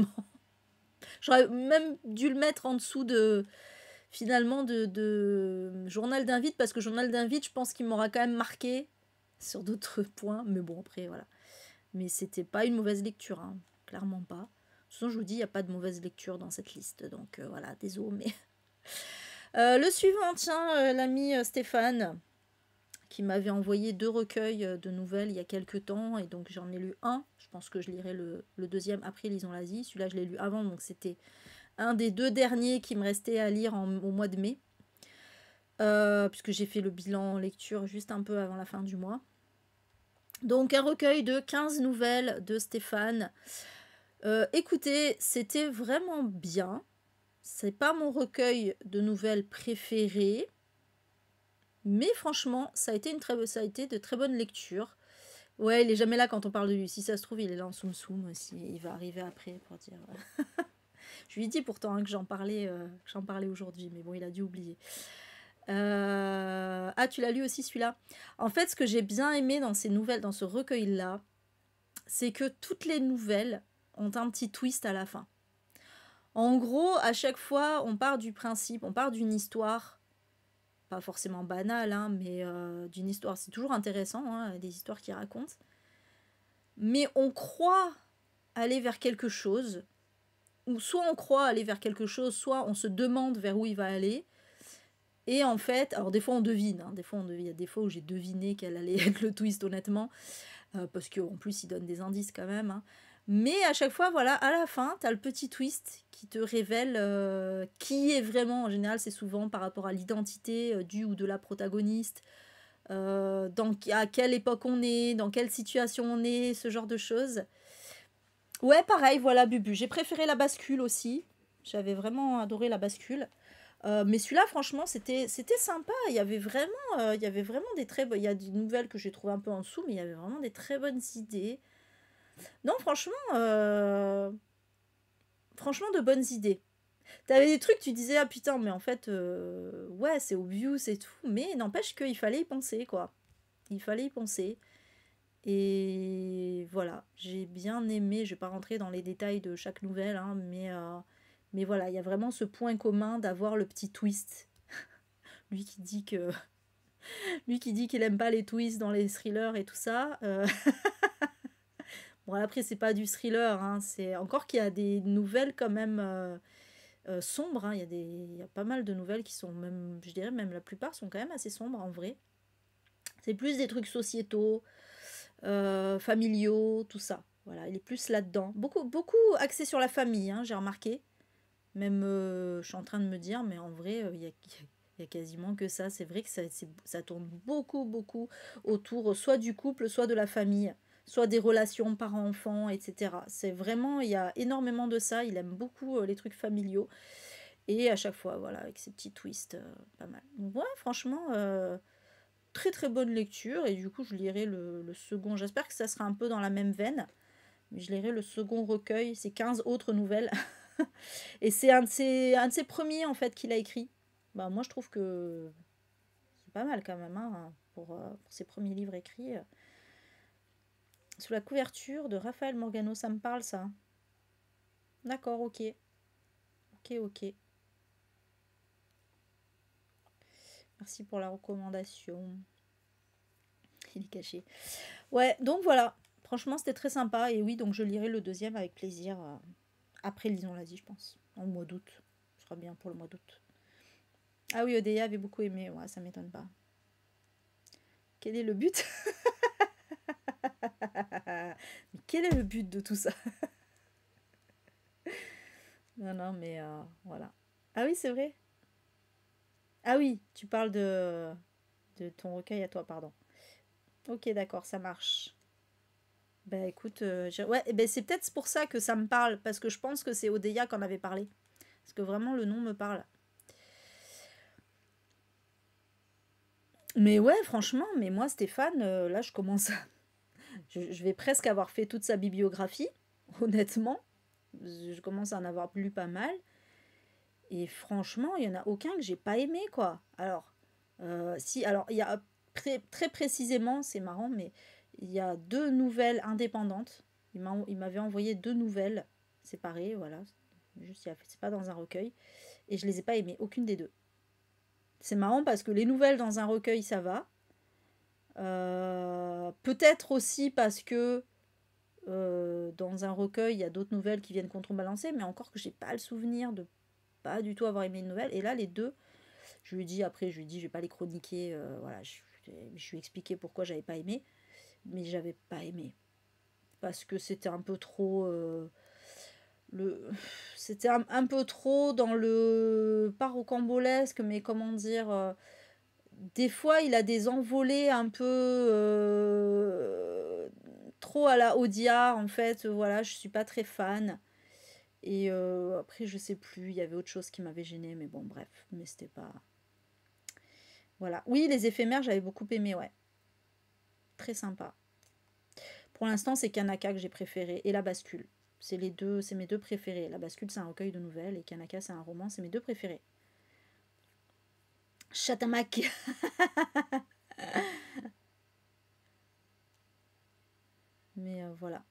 J'aurais même dû le mettre en dessous de, finalement, de, Journal d'invite, parce que Journal d'invite, je pense qu'il m'aura quand même marqué sur d'autres <laughs> points. Mais bon, après, voilà. Mais c'était pas une mauvaise lecture, hein. clairement pas. De toute façon, je vous dis, il n'y a pas de mauvaise lecture dans cette liste. Donc euh, voilà, désolé, mais. <laughs> Euh, le suivant, tiens, euh, l'ami euh, Stéphane, qui m'avait envoyé deux recueils de nouvelles il y a quelques temps, et donc j'en ai lu un. Je pense que je lirai le, deuxième après Lisons l'Asie. Celui-là, je l'ai lu avant, donc c'était un des deux derniers qui me restait à lire au mois de mai. puisque j'ai fait le bilan en lecture juste un peu avant la fin du mois. Donc un recueil de 15 nouvelles de Stéphane. écoutez, c'était vraiment bien c'est pas mon recueil de nouvelles préférées, mais franchement, ça a été une très, de très bonnes lectures. Ouais, il est jamais là quand on parle de lui. Si ça se trouve, il est là en soum soum aussi. Il va arriver après pour dire. Euh, <laughs> je lui ai dit pourtant hein, que j'en parlais, euh, j'en parlais aujourd'hui, mais bon, il a dû oublier. Euh, ah, tu l'as lu aussi celui-là. En fait, ce que j'ai bien aimé dans ces nouvelles, dans ce recueil-là, c'est que toutes les nouvelles ont un petit twist à la fin. En gros, à chaque fois, on part du principe, on part d'une histoire, pas forcément banale, hein, mais euh, d'une histoire. C'est toujours intéressant, hein, des histoires qui racontent. Mais on croit aller vers quelque chose, ou soit on croit aller vers quelque chose, soit on se demande vers où il va aller. Et en fait, alors des fois on devine, hein, des fois on il y a des fois où j'ai deviné qu'elle allait <laughs> être le twist honnêtement, euh, parce qu'en plus il donne des indices quand même. Mais à chaque fois, voilà, à la fin, tu as le petit twist qui te révèle euh, qui est vraiment. En général, c'est souvent par rapport à l'identité euh, du ou de la protagoniste, euh, à quelle époque on est, dans quelle situation on est, ce genre de choses. Ouais, pareil, voilà, Bubu. J'ai préféré la bascule aussi. J'avais vraiment adoré la bascule. mais celui-là, franchement, c'était sympa. Il y avait vraiment, il y avait vraiment des très Il y a des nouvelles que j'ai trouvées un peu en dessous, mais il y avait vraiment des très bonnes idées. Non, franchement, euh, franchement, de bonnes idées. T'avais des trucs, tu disais, ah putain, mais en fait, euh, ouais, c'est obvious et tout, mais n'empêche qu'il fallait y penser, quoi. Il fallait y penser. Et voilà, j'ai bien aimé, je vais pas rentrer dans les détails de chaque nouvelle, hein, mais, euh, mais voilà, il y a vraiment ce point commun d'avoir le petit twist. <laughs> Lui qui dit que. <laughs> Lui qui dit qu'il aime pas les twists dans les thrillers et tout ça. Euh... <laughs> Bon, après, c'est pas du thriller, hein, c'est encore qu'il y a des nouvelles quand même euh, euh, sombres. Hein. il, y a des, pas mal de nouvelles qui sont même, je dirais, même la plupart sont quand même assez sombres en vrai. C'est plus des trucs sociétaux, euh, familiaux, tout ça. Voilà, il est plus là-dedans. Beaucoup, beaucoup axé sur la famille, hein, j'ai remarqué. Même, je suis en train de me dire, mais en vrai, il y a, quasiment que ça. C'est vrai que ça, ça tourne beaucoup, beaucoup autour soit du couple, soit de la famille soit des relations parents-enfants, etc. C'est vraiment, il y a énormément de ça. Il aime beaucoup euh, les trucs familiaux. Et à chaque fois, voilà, avec ses petits twists, euh, pas mal. Donc, ouais, franchement, euh, très très bonne lecture. Et du coup, je lirai le, second. J'espère que ça sera un peu dans la même veine. Mais je lirai le second recueil, c'est 15 autres nouvelles. <laughs> et c'est un, de ses, un de ses premiers, en fait, qu'il a écrit. Bah, moi, je trouve que c'est pas mal quand même hein, pour, pour ses premiers livres écrits. Sous la couverture de Raphaël Morgano, ça me parle ça. D'accord, ok. Ok, ok. Merci pour la recommandation. Il est caché. Ouais, donc voilà. Franchement, c'était très sympa. Et oui, donc je lirai le deuxième avec plaisir. Euh, après Lisons l'Asie, je pense. En mois d'août. Ce sera bien pour le mois d'août. Ah oui, Odea avait beaucoup aimé. Ouais, ça m'étonne pas. Quel est le but <laughs> quel est le but de tout ça Non, non, mais euh, voilà. Ah oui, c'est vrai. Ah oui, tu parles de, de ton recueil à toi, pardon. Ok, d'accord, ça marche. Ben écoute, euh, ouais, eh ben c'est peut-être pour ça que ça me parle, parce que je pense que c'est Odeya qu'on avait parlé. Parce que vraiment, le nom me parle. Mais ouais, franchement, mais moi, Stéphane, euh, là, je commence à je, vais presque avoir fait toute sa bibliographie, <laughs> honnêtement. Je commence à en avoir lu pas mal. Et franchement, il n'y en a aucun que j'ai pas aimé, quoi. Alors, euh, si, alors, il y a très, très précisément, c'est marrant, mais il y a deux nouvelles indépendantes. Il m'avait envoyé deux nouvelles séparées, voilà. Juste, c'est pas dans un recueil. Et je les ai pas aimées, aucune des deux. C'est marrant parce que les nouvelles dans un recueil, ça va. Euh, peut-être aussi parce que euh, dans un recueil, il y a d'autres nouvelles qui viennent contrebalancer, mais encore que j'ai pas le souvenir de pas du tout avoir aimé une nouvelle. Et là, les deux, je lui dis après, je lui dis, je vais pas les chroniquer, euh, voilà, je, lui ai expliqué pourquoi j'avais pas aimé, mais j'avais pas aimé parce que c'était un peu trop le c'était un, peu trop dans le pas rocambolesque mais comment dire des fois, il a des envolées un peu euh, trop à la odia, en fait. Voilà, je suis pas très fan. Et euh, après, je sais plus, il y avait autre chose qui m'avait gêné, mais bon, bref, mais c'était pas. Voilà. Oui, les éphémères, j'avais beaucoup aimé, ouais. Très sympa. Pour l'instant, c'est Kanaka que j'ai préféré et la bascule. C'est les deux, c'est mes deux préférés. La bascule, c'est un recueil de nouvelles et Kanaka, c'est un roman, c'est mes deux préférés chatamak <laughs> Mais euh, voilà.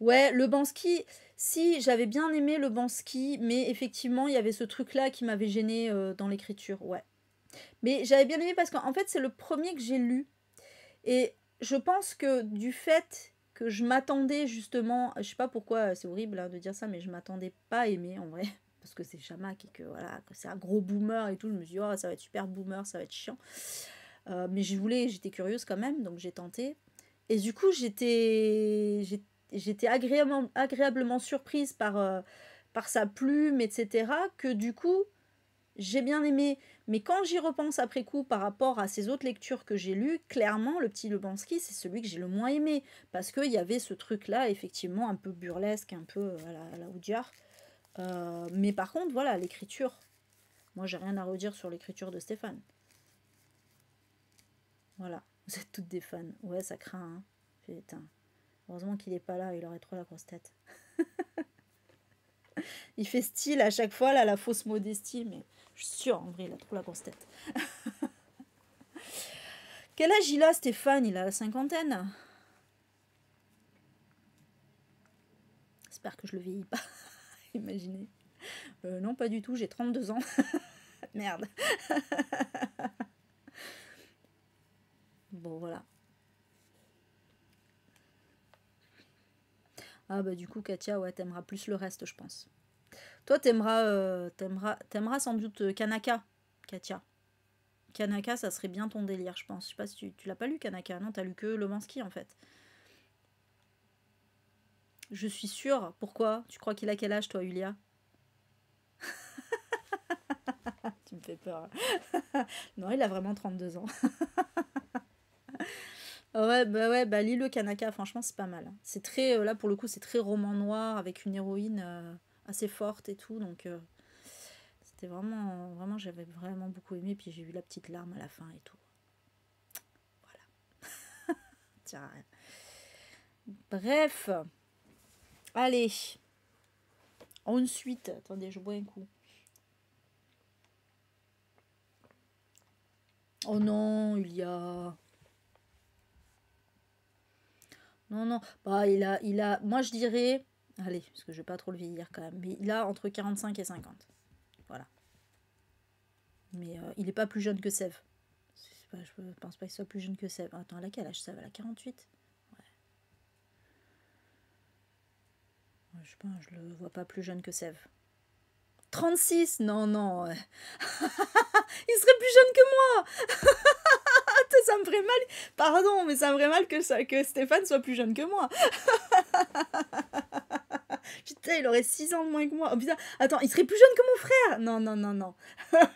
Ouais, le Banski si j'avais bien aimé le Banski mais effectivement, il y avait ce truc-là qui m'avait gêné euh, dans l'écriture, ouais. Mais j'avais bien aimé parce qu'en fait, c'est le premier que j'ai lu. Et je pense que du fait que je m'attendais justement, je sais pas pourquoi, euh, c'est horrible hein, de dire ça, mais je m'attendais pas à aimer en vrai parce que c'est Chamac et que voilà, c'est un gros boomer et tout. Je me suis dit, oh, ça va être super boomer, ça va être chiant. Euh, mais je voulais, j'étais curieuse quand même, donc j'ai tenté. Et du coup, j'étais, j'étais agréablement, agréablement surprise par, euh, par sa plume, etc. Que du coup, j'ai bien aimé. Mais quand j'y repense après coup par rapport à ces autres lectures que j'ai lues, clairement, Le Petit Lebanski, c'est celui que j'ai le moins aimé. Parce qu'il y avait ce truc-là, effectivement, un peu burlesque, un peu euh, à la, à euh, mais par contre, voilà, l'écriture. Moi, j'ai rien à redire sur l'écriture de Stéphane. Voilà, <laughs> vous êtes toutes des fans. Ouais, ça craint, hein. Heureusement qu'il n'est pas là, il aurait trop la grosse tête. <laughs> il fait style à chaque fois, là, la fausse modestie, mais je suis sûre, en vrai, il a trop la grosse tête. <laughs> Quel âge il a, Stéphane Il a la cinquantaine J'espère que je le vieillis pas. <laughs> Imaginez, euh, non, pas du tout, j'ai 32 ans. <laughs> Merde. bon, voilà. Ah bah du coup, Katia, ouais, t'aimeras plus le reste, je pense. Toi, t'aimeras, euh, t'aimeras, sans doute euh, Kanaka, Katia. Kanaka, ça serait bien ton délire, je pense. Je sais pas si tu, tu l'as pas lu, Kanaka. Non, t'as lu que Le Mansky, en fait. Je suis sûre. Pourquoi Tu crois qu'il a quel âge, toi, Ulia <laughs> Tu me fais peur. Hein. non, il a vraiment 32 ans. <laughs> ouais, bah ouais, bah le Kanaka, franchement, c'est pas mal. Hein. C'est très, euh, là, pour le coup, c'est très roman noir avec une héroïne euh, assez forte et tout. Donc, euh, c'était vraiment, vraiment, j'avais vraiment beaucoup aimé. Puis j'ai eu la petite larme à la fin et tout. Voilà. <laughs> Tiens. Bref. Allez. Ensuite, attendez, je bois un coup. Oh non, il y a... Non, non. Bah, il a, il a... Moi, je dirais... Allez, parce que je vais pas trop le vieillir quand même. Mais il a entre 45 et 50. Voilà. Mais euh, il n'est pas plus jeune que Sève. Je je pense pas qu'il soit plus jeune que Sève. Attends, à laquelle quel âge Sèvres Elle a 48 Je ne je le vois pas plus jeune que Sève. 36 Non, non. <laughs> Il serait plus jeune que moi <laughs> Ça me ferait mal. Pardon, mais ça me ferait mal que, que Stéphane soit plus jeune que moi. <laughs> putain, il aurait 6 ans de moins que moi. Oh, attends, il serait plus jeune que mon frère. Non, non, non, non.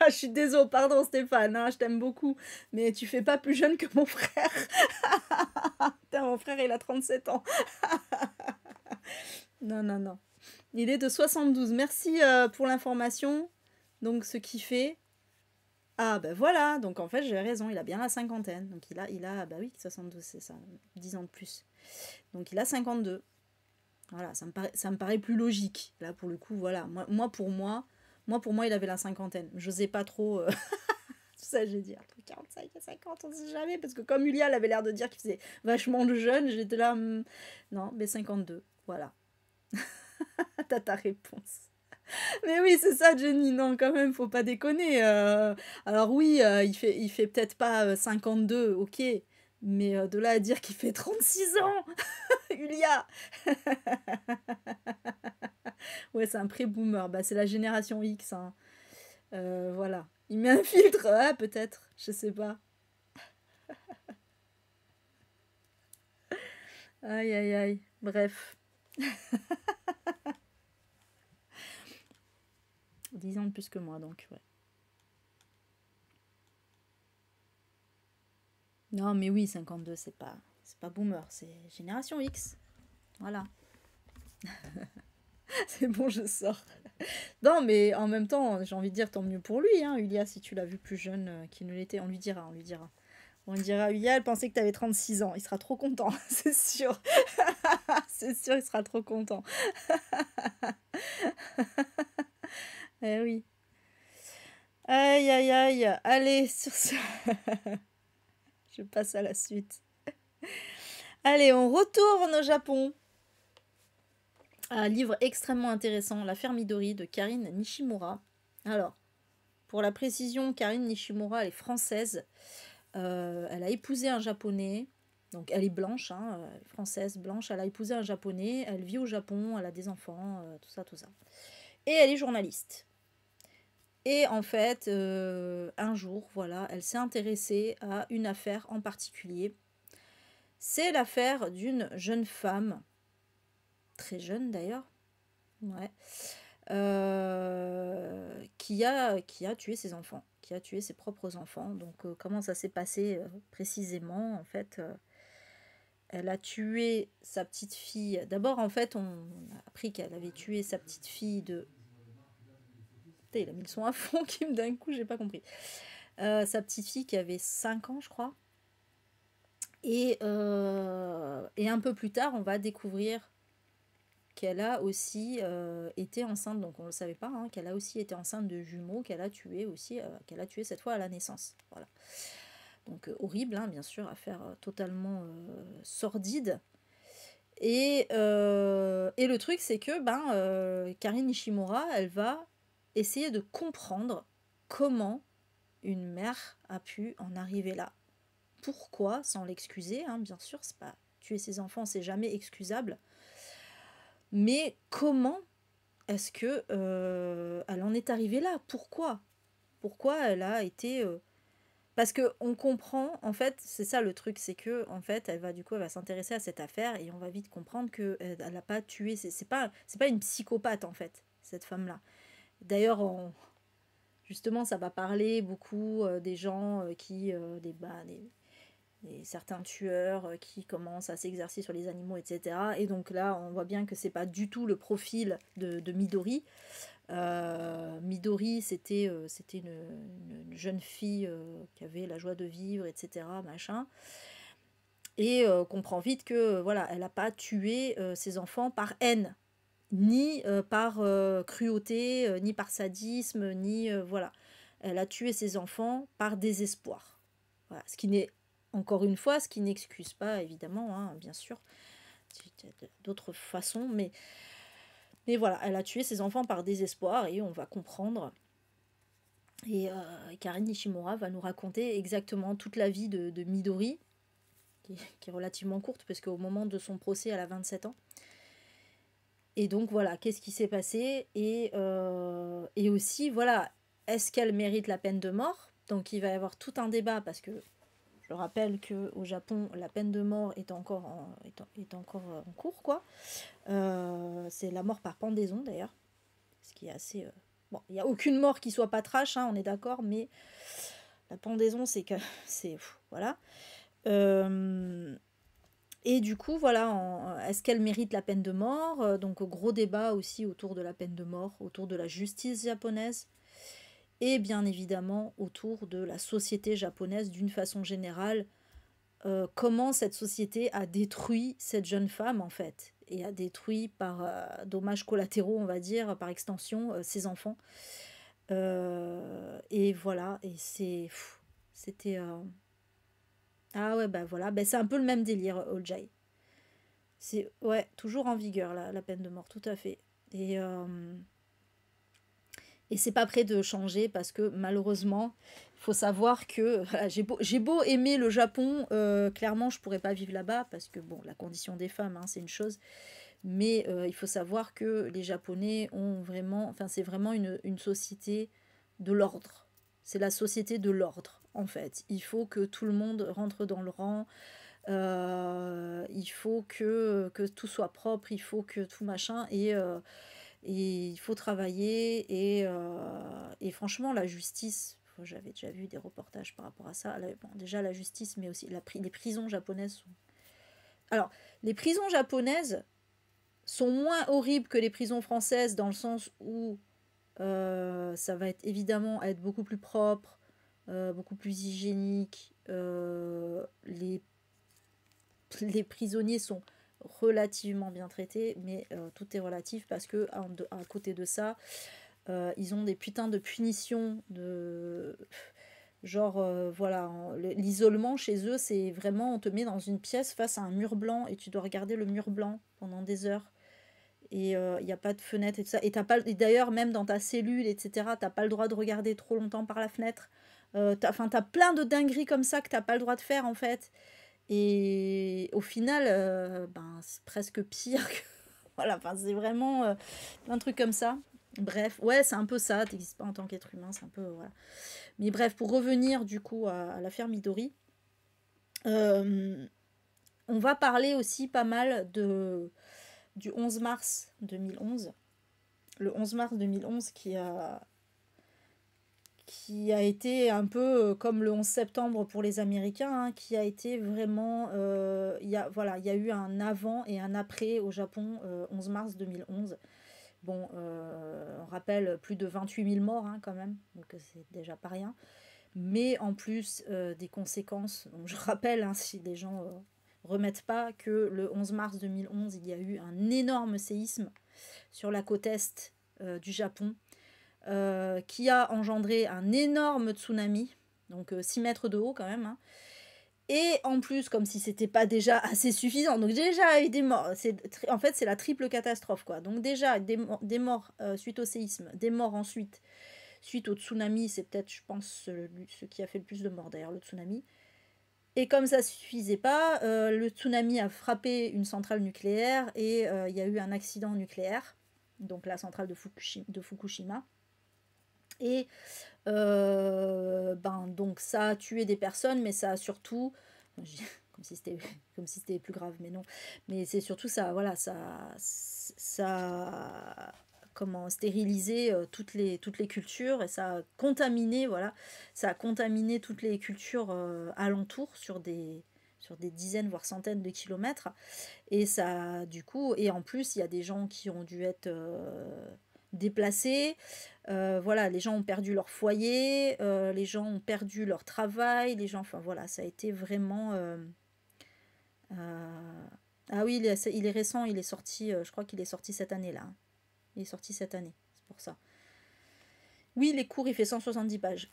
je suis désolée, pardon Stéphane, hein, je t'aime beaucoup. Mais tu fais pas plus jeune que mon frère. mon frère, il a 37 ans. Non, non, non. Il est de 72. Merci euh, pour l'information. Donc, ce qui fait. Ah, ben voilà. Donc, en fait, j'ai raison. Il a bien la cinquantaine. Donc, il a. Il a bah oui, 72, c'est ça. 10 ans de plus. Donc, il a 52. Voilà, ça me paraît, ça me paraît plus logique. Là, pour le coup, voilà. Moi, pour moi, moi, pour moi, il avait la cinquantaine. Je sais pas trop. Euh, <laughs> tout ça, j'ai dit entre 45 et 50, on sait jamais. Parce que comme Ulia avait l'air de dire qu'il faisait vachement de jeune, j'étais là. Hmm. Non, mais 52. Voilà. <laughs> T'as ta réponse. Mais oui, c'est ça, Jenny. Non, quand même, faut pas déconner. Euh. alors oui, euh, il fait, il fait peut-être pas 52, euh, ok. Mais de là à dire qu'il fait 36 ans, <laughs> Ulia <laughs> Ouais, c'est un pré-boomer. Bah, c'est la génération X. Hein. voilà. Il met un filtre, ah, peut-être. Je sais pas. aïe, aïe, aïe. Bref. 10 <laughs> ans de plus que moi, donc ouais. Non, mais oui, 52, c'est pas, c'est pas boomer, c'est génération X. Voilà. <laughs> c'est bon, je sors. non, mais en même temps, j'ai envie de dire tant mieux pour lui, hein, Ulia, si tu l'as vu plus jeune euh, qu'il ne l'était, on lui dira, on lui dira. On lui dira, Ulia, elle pensait que tu avais 36 ans, il sera trop content, <laughs> c'est sûr. <laughs> c'est sûr, il sera trop content. <laughs> eh oui. Aïe, aïe, aïe. Allez, sur ce, <laughs> je passe à la suite. Allez, on retourne au Japon. Un livre extrêmement intéressant, La Fermidori de Karine Nishimura. Alors, pour la précision, Karine Nishimura, elle est française. Euh, elle a épousé un japonais. Donc elle est blanche, hein, euh, française blanche, elle a épousé un japonais, elle vit au Japon, elle a des enfants, euh, tout ça, tout ça. Et elle est journaliste. Et en fait, euh, un jour, voilà, elle s'est intéressée à une affaire en particulier. C'est l'affaire d'une jeune femme, très jeune d'ailleurs, ouais, qui, a, qui a tué ses enfants, qui a tué ses propres enfants. Donc comment ça s'est passé précisément, en fait, elle a tué sa petite fille. D'abord, en fait, on a appris qu'elle avait tué sa petite fille de. Putain, il a mis le son à fond, <laughs> d'un coup, j'ai pas compris. Euh, sa petite fille qui avait 5 ans, je crois. Euh, et, un peu plus tard, on va découvrir qu'elle a aussi euh, été enceinte, donc on ne le savait pas, hein, qu'elle a aussi été enceinte de jumeaux, qu'elle a tué aussi, qu'elle a tué cette fois à la naissance. Voilà donc euh, horrible, hein, bien sûr, affaire euh, totalement euh, sordide. Et, et, le truc, c'est que ben, Karine Ishimura, elle va essayer de comprendre comment une mère a pu en arriver là. Pourquoi, sans l'excuser, hein, bien sûr, c'est pas tuer ses enfants, c'est jamais excusable. Mais comment est-ce que elle en est arrivée là Pourquoi Pourquoi elle a été parce que on comprend, en fait, c'est ça le truc, c'est que en fait, elle va du coup, elle va s'intéresser à cette affaire et on va vite comprendre que euh, elle n'a pas tué, c'est pas, c'est pas une psychopathe en fait, cette femme-là. D'ailleurs, justement, ça va parler beaucoup euh, des gens euh, qui, bah, des, certains tueurs qui commencent à s'exercer sur les animaux, etc. Et donc là, on voit bien que c'est pas du tout le profil de, de Midori. Euh, Midori, c'était euh, une, jeune fille euh, qui avait la joie de vivre, etc. Machin. Et comprend vite que voilà, elle n'a pas tué ses enfants par haine, ni par cruauté, ni par sadisme, ni voilà. Elle a tué ses enfants par désespoir. Ce qui n'est encore une fois, ce qui n'excuse pas évidemment, hein, bien sûr, d'autres façons, mais mais voilà, elle a tué ses enfants par désespoir et on va comprendre. Et euh, Karine Ishimura va nous raconter exactement toute la vie de, Midori, qui, est relativement courte, parce qu'au moment de son procès, elle a 27 ans. Et donc voilà, qu'est-ce qui s'est passé et, euh, et aussi, voilà, est-ce qu'elle mérite la peine de mort Donc il va y avoir tout un débat, parce que je rappelle qu'au Japon, la peine de mort est encore en, encore euh, en cours, quoi. Euh, c'est la mort par pendaison, d'ailleurs. Ce qui est assez... Euh, bon, il n'y a aucune mort qui soit pas trash, hein, on est d'accord, mais la pendaison, c'est que... <laughs> c'est... Voilà. Et du coup, voilà, est-ce qu'elle mérite la peine de mort Donc, gros débat aussi autour de la peine de mort, autour de la justice japonaise et bien évidemment autour de la société japonaise d'une façon générale, euh, comment cette société a détruit cette jeune femme en fait, et a détruit par euh, dommages collatéraux, on va dire, par extension, euh, ses enfants. et voilà, et c'est... C'était... Ah ouais, ben voilà, bah c'est un peu le même délire, Oljai. C'est, ouais, toujours en vigueur, la, la peine de mort, tout à fait. Et... Et c'est pas prêt de changer parce que malheureusement, il faut savoir que j'ai beau, aimer le Japon, euh, clairement je pourrais pas vivre là-bas parce que bon, la condition des femmes, hein, c'est une chose. Mais euh, il faut savoir que les Japonais ont vraiment, enfin c'est vraiment une, une société de l'ordre. C'est la société de l'ordre en fait. Il faut que tout le monde rentre dans le rang. Euh, il faut que, que tout soit propre, il faut que tout machin. Et, il faut travailler. Et, euh, franchement, la justice, oh, j'avais déjà vu des reportages par rapport à ça. déjà, la justice, mais aussi la, les prisons japonaises sont. Alors, les prisons japonaises sont moins horribles que les prisons françaises dans le sens où euh, ça va être évidemment être beaucoup plus propre, euh, beaucoup plus hygiénique. les, les prisonniers sont relativement bien traités, mais euh, tout est relatif parce que à, côté de ça, euh, ils ont des putains de punitions de genre euh, voilà l'isolement chez eux c'est vraiment on te met dans une pièce face à un mur blanc et tu dois regarder le mur blanc pendant des heures et il n'y a pas de fenêtre et tout ça et pas d'ailleurs même dans ta cellule etc t'as pas le droit de regarder trop longtemps par la fenêtre enfin t'as plein de dingueries comme ça que t'as pas le droit de faire en fait et au final, euh, ben, c'est presque pire que. <laughs> voilà, enfin, c'est vraiment euh, un truc comme ça. Bref, ouais, c'est un peu ça, t'existes pas en tant qu'être humain, c'est un peu. Voilà. Mais bref, pour revenir du coup à, l'affaire Midori, euh, on va parler aussi pas mal de, du 11 mars 2011. Le 11 mars 2011 qui a qui a été un peu euh, comme le 11 septembre pour les Américains, hein, qui a été vraiment... Euh, voilà, il y a eu un avant et un après au Japon, 11 euh, mars 2011. Bon, on rappelle plus de 28 000 morts hein, quand même, donc c'est déjà pas rien. Mais en plus des conséquences, je rappelle, hein, si des gens ne remettent pas, que le 11 mars 2011, il y a eu un énorme séisme sur la côte est du Japon euh, qui a engendré un énorme tsunami, donc 6 euh, mètres de haut quand même. Hein. Et en plus, comme si c'était pas déjà <laughs> assez suffisant, donc déjà il y a eu des morts. En fait, c'est la triple catastrophe, quoi. Donc déjà des, morts euh, suite au séisme, des morts ensuite suite au tsunami, c'est peut-être, je pense, ce, qui a fait le plus de morts d'ailleurs, le tsunami. Et comme ça suffisait pas, le tsunami a frappé une centrale nucléaire et il y a eu un accident nucléaire, donc la centrale De Fukushima. Et euh, ben, donc ça a tué des personnes, mais ça a surtout... <laughs> Comme si c'était comme si c'était plus grave, mais non. Mais c'est surtout ça, voilà, ça, ça, comment stériliser euh, toutes les toutes les cultures et ça a contaminé, voilà, ça a contaminé toutes les cultures alentour alentours sur des sur des dizaines voire centaines de kilomètres et ça, du coup, et en plus il y a des gens qui ont dû être euh, déplacés. Euh, voilà, les gens ont perdu leur foyer, euh, les gens ont perdu leur travail, les gens, enfin voilà, ça a été vraiment. Euh, ah oui, il est, récent, il est sorti, je crois qu'il est sorti cette année-là. Hein. Il est sorti cette année, c'est pour ça. Oui, les cours, il fait 170 pages.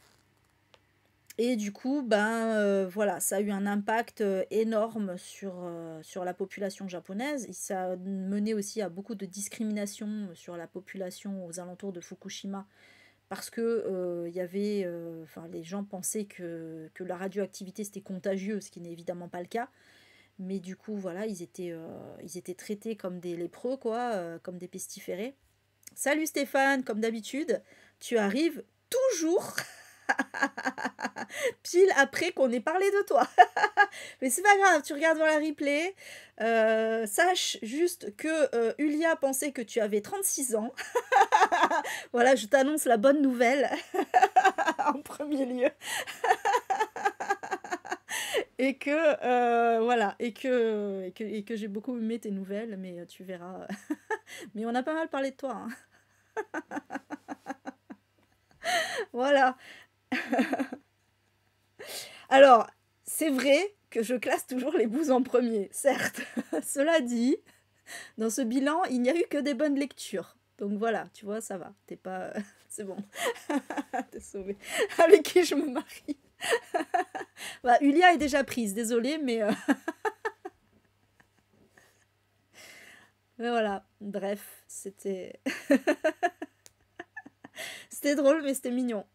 Et du coup, ben euh, voilà, ça a eu un impact euh, énorme sur, euh, sur la population japonaise. ça a mené aussi à beaucoup de discrimination sur la population aux alentours de Fukushima. Parce que y avait, les gens pensaient que, la radioactivité c'était contagieux, ce qui n'est évidemment pas le cas. Mais du coup, voilà, ils étaient, ils étaient traités comme des lépreux, quoi, comme des pestiférés. Salut Stéphane, comme d'habitude, tu arrives toujours <laughs> <laughs> Pile après qu'on ait parlé de toi. <laughs> Mais c'est pas grave, tu regardes dans la replay. Euh, sache juste que euh, Ulia pensait que tu avais 36 ans. <laughs> voilà, je t'annonce la bonne nouvelle en premier lieu. et que euh, voilà, et que, que, j'ai beaucoup aimé tes nouvelles, mais tu verras. mais on a pas mal parlé de toi. Hein. voilà. <laughs> Alors, c'est vrai que je classe toujours les bouses en premier, certes. <laughs> Cela dit, dans ce bilan, il n'y a eu que des bonnes lectures. Donc voilà, tu vois, ça va. T'es pas. <laughs> C'est bon. T'es sauvée, Avec qui je me marie bah, Ulia est déjà prise, désolée, mais. Euh, mais voilà, bref, c'était. c'était drôle, mais c'était mignon.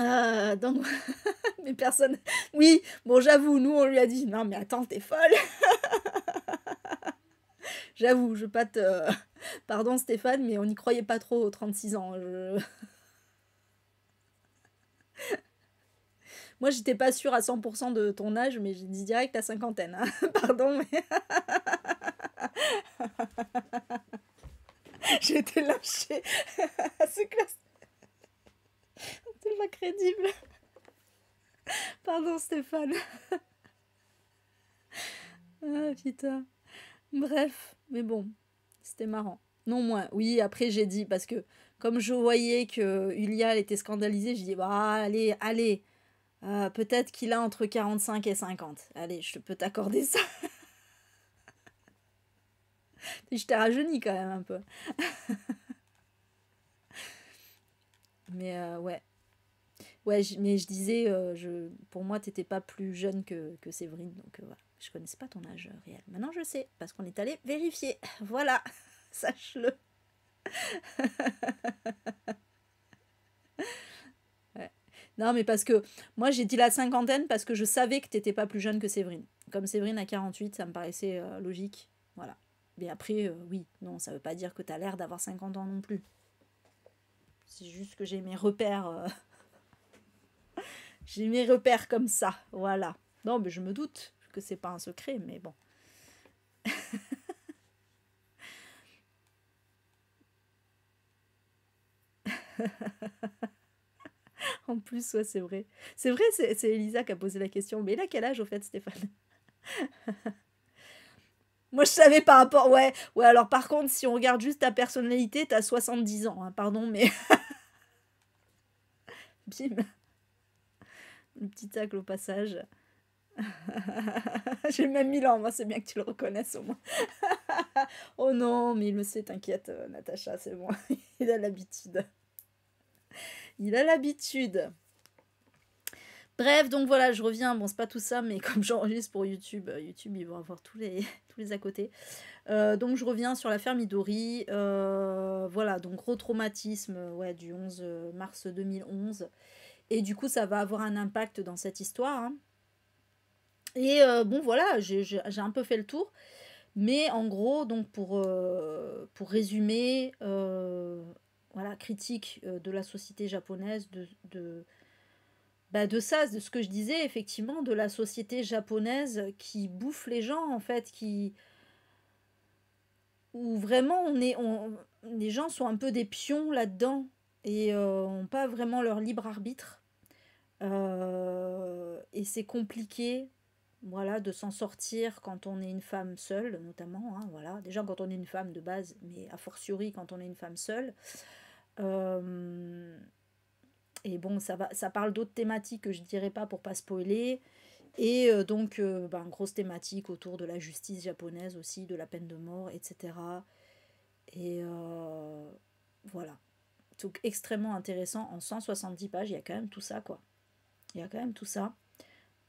Ah, donc, <laughs> mais personne. Oui, bon, j'avoue, nous, on lui a dit Non, mais attends, t'es folle <laughs> J'avoue, je pas te. Euh, pardon, Stéphane, mais on n'y croyait pas trop aux 36 ans. <laughs> Moi, j'étais pas sûre à 100% de ton âge, mais j'ai dit direct à cinquantaine. Hein. Pardon, mais. j'ai été lâchée pas crédible. <laughs> Pardon Stéphane. <laughs> ah putain. Bref, mais bon, c'était marrant. Non moins. Oui, après j'ai dit parce que comme je voyais que Ulial était scandalisé, j'ai dit bah allez, allez. Euh, peut-être qu'il a entre 45 et 50. Allez, je peux t'accorder ça. <laughs> je t'ai rajeuni quand même un peu. Mais euh, ouais, Ouais, mais je disais, euh, je, pour moi, t'étais pas plus jeune que, Séverine, donc euh, voilà. Je connaissais pas ton âge euh, réel. Maintenant, je sais, parce qu'on est allé vérifier. <laughs> Voilà, <laughs> sache-le. <laughs> Non, mais parce que moi, j'ai dit la cinquantaine parce que je savais que tu t'étais pas plus jeune que Séverine. Comme Séverine a 48, ça me paraissait logique. Voilà. Mais après, oui, non, ça veut pas dire que tu as l'air d'avoir 50 ans non plus. C'est juste que j'ai mes repères j'ai mes repères comme ça, voilà. Non, mais je me doute que c'est pas un secret, mais bon. <laughs> en plus, c'est vrai. C'est vrai, c'est Elisa qui a posé la question. Mais a quel âge, au fait, Stéphane <laughs> Moi, je savais par rapport. Ouais, ouais, alors par contre, si on regarde juste ta personnalité, t'as 70 ans. Hein, pardon, mais. <laughs> Bim le petit tacle au passage. <laughs> J'ai même mis ans, moi, c'est bien que tu le reconnaisses au moins. <laughs> oh non, mais il le sait, t'inquiète, euh, Natacha, c'est bon. <laughs> il a l'habitude. Il a l'habitude. Bref, donc voilà, je reviens. Bon, c'est pas tout ça, mais comme j'enregistre pour YouTube, euh, YouTube, ils vont avoir tous les, tous les à côté. Euh, donc, je reviens sur l'affaire Midori. voilà, donc, gros traumatisme ouais, du 11 mars 2011. Et du coup, ça va avoir un impact dans cette histoire. Hein. Et euh, bon, voilà, j'ai un peu fait le tour. Mais en gros, donc pour, euh, pour résumer, euh, voilà, critique de la société japonaise, de, de, bah de ça, de ce que je disais, effectivement, de la société japonaise qui bouffe les gens, en fait, qui. où vraiment on est. On, les gens sont un peu des pions là-dedans et n'ont pas vraiment leur libre arbitre. Euh, et c'est compliqué voilà, de s'en sortir quand on est une femme seule, notamment. Hein, voilà. Déjà quand on est une femme de base, mais a fortiori quand on est une femme seule. Euh, et bon, ça, va, ça parle d'autres thématiques que je ne dirais pas pour pas spoiler. Et euh, donc, ben, grosse thématique autour de la justice japonaise aussi, de la peine de mort, etc. Et voilà. Donc, extrêmement intéressant. En 170 pages, il y a quand même tout ça, quoi. Il y a quand même tout ça.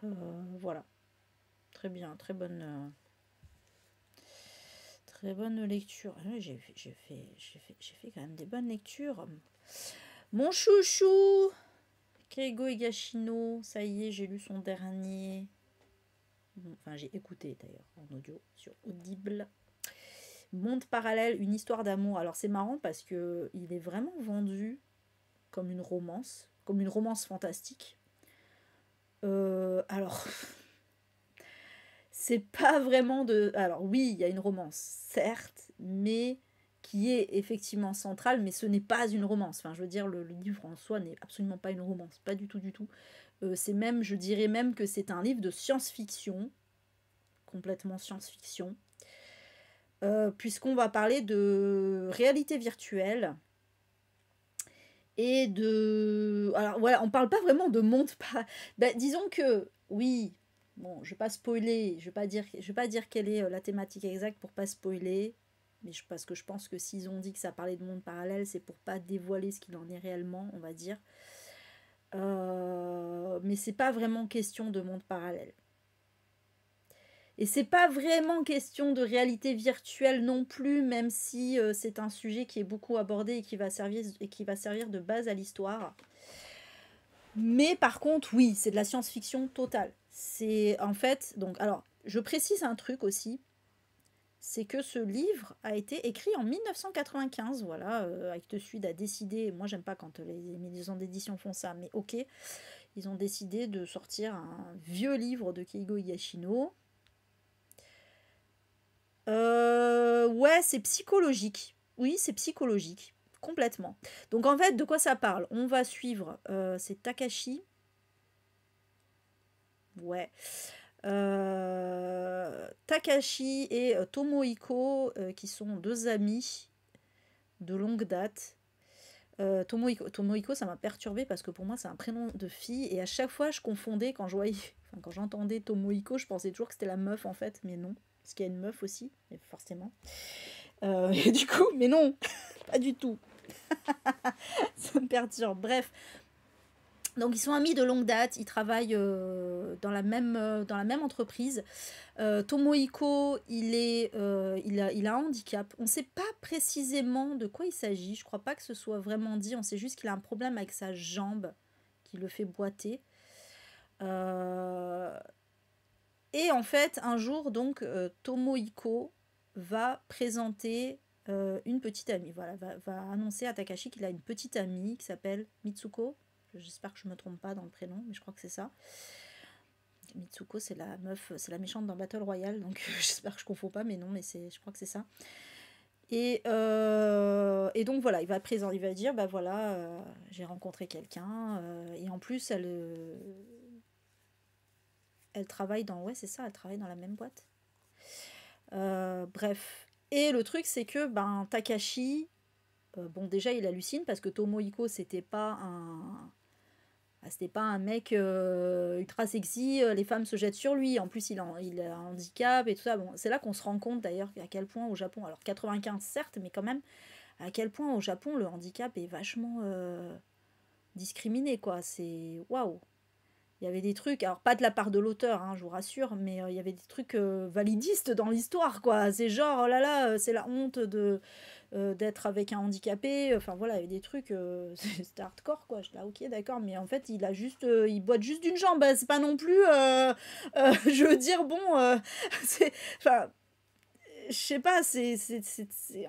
Euh, voilà. Très bien, très bonne. Euh, très bonne lecture. Ah j'ai fait, fait, quand même des bonnes lectures. Mon chouchou Keigo Higashino ça y est, j'ai lu son dernier. Enfin, j'ai écouté d'ailleurs en audio sur Audible. Monde parallèle, une histoire d'amour. Alors c'est marrant parce que il est vraiment vendu comme une romance, comme une romance fantastique. Euh, alors, <laughs> c'est pas vraiment de. Alors, oui, il y a une romance, certes, mais qui est effectivement centrale, mais ce n'est pas une romance. Enfin, je veux dire, le, livre en soi n'est absolument pas une romance, pas du tout, du tout. Euh, c'est même, je dirais même que c'est un livre de science-fiction, complètement science-fiction, euh, puisqu'on va parler de réalité virtuelle et de... Alors voilà, on parle pas vraiment de monde... <laughs> Pas... Ben, disons que, oui, bon, je vais pas spoiler, je vais pas dire, je vais pas dire quelle est euh, la thématique exacte pour pas spoiler, mais je, parce que je pense que s'ils ont dit que ça parlait de monde parallèle, c'est pour pas dévoiler ce qu'il en est réellement, on va dire. Euh, mais c'est pas vraiment question de monde parallèle. Et c'est pas vraiment question de réalité virtuelle non plus, même si euh, c'est un sujet qui est beaucoup abordé et qui va servir, et qui va servir de base à l'histoire. Mais par contre, oui, c'est de la science-fiction totale. C'est en fait, donc, alors, je précise un truc aussi, c'est que ce livre a été écrit en 1995. Voilà, euh, Sud a décidé, moi j'aime pas quand les maisons d'édition font ça, mais ok, ils ont décidé de sortir un vieux livre de Keigo Yashino euh, ouais, c'est psychologique. Oui, c'est psychologique, complètement. Donc en fait, de quoi ça parle On va suivre, euh, c'est Takashi. Ouais. Euh, Takashi et euh, Tomohiko, qui sont deux amis de longue date. Euh, Tomohiko, ça m'a perturbé parce que pour moi, c'est un prénom de fille. Et à chaque fois, je confondais quand je voyais, <laughs> quand j'entendais Tomohiko, je pensais toujours que c'était la meuf en fait, mais non parce qu'il y a une meuf aussi, forcément. Euh, <laughs> et du coup, mais non, <laughs> pas du tout. <laughs> ça me perturbe. Bref. Donc ils sont amis de longue date, ils travaillent euh, dans, la même, euh, dans la même entreprise. Tomohiko, il, est, il, a, il a un handicap. On ne sait pas précisément de quoi il s'agit, je ne crois pas que ce soit vraiment dit, on sait juste qu'il a un problème avec sa jambe qui le fait boiter. Euh, et en fait, un jour, donc, euh, Tomohiko va présenter euh, une petite amie. Voilà, va, annoncer à Takashi qu'il a une petite amie qui s'appelle Mitsuko. J'espère que je ne me trompe pas dans le prénom, mais je crois que c'est ça. Mitsuko, c'est la meuf, c'est la méchante dans Battle Royale, donc <laughs> j'espère que je ne confonds pas, mais non, mais c'est, je crois que c'est ça. Euh, et, donc voilà, il va présenter, il va dire, bah voilà, j'ai rencontré quelqu'un, et en plus, elle elle travaille dans. Ouais, c'est ça, elle travaille dans la même boîte. Euh, bref. Et le truc, c'est que ben, Takashi, euh, bon, déjà, il hallucine parce que Tomohiko, c'était pas un. Ah, c'était pas un mec euh, ultra sexy, les femmes se jettent sur lui, en plus il a, il un handicap et tout ça. Bon, c'est là qu'on se rend compte d'ailleurs à quel point au Japon, alors 95 certes, mais quand même, à quel point au Japon le handicap est vachement discriminé quoi. C'est waouh il y avait des trucs, alors pas de la part de l'auteur, hein, je vous rassure, mais il euh, y avait des trucs euh, validistes dans l'histoire, quoi. C'est genre, oh là là, euh, c'est la honte de d'être avec un handicapé. Enfin voilà, il y avait des trucs, <laughs> c'était hardcore, quoi. Je là, ok, d'accord, mais en fait, il a juste, il boite juste d'une jambe. Hein, c'est pas non plus, <laughs> je veux dire, bon, <laughs> c'est, enfin, je sais pas, c'est,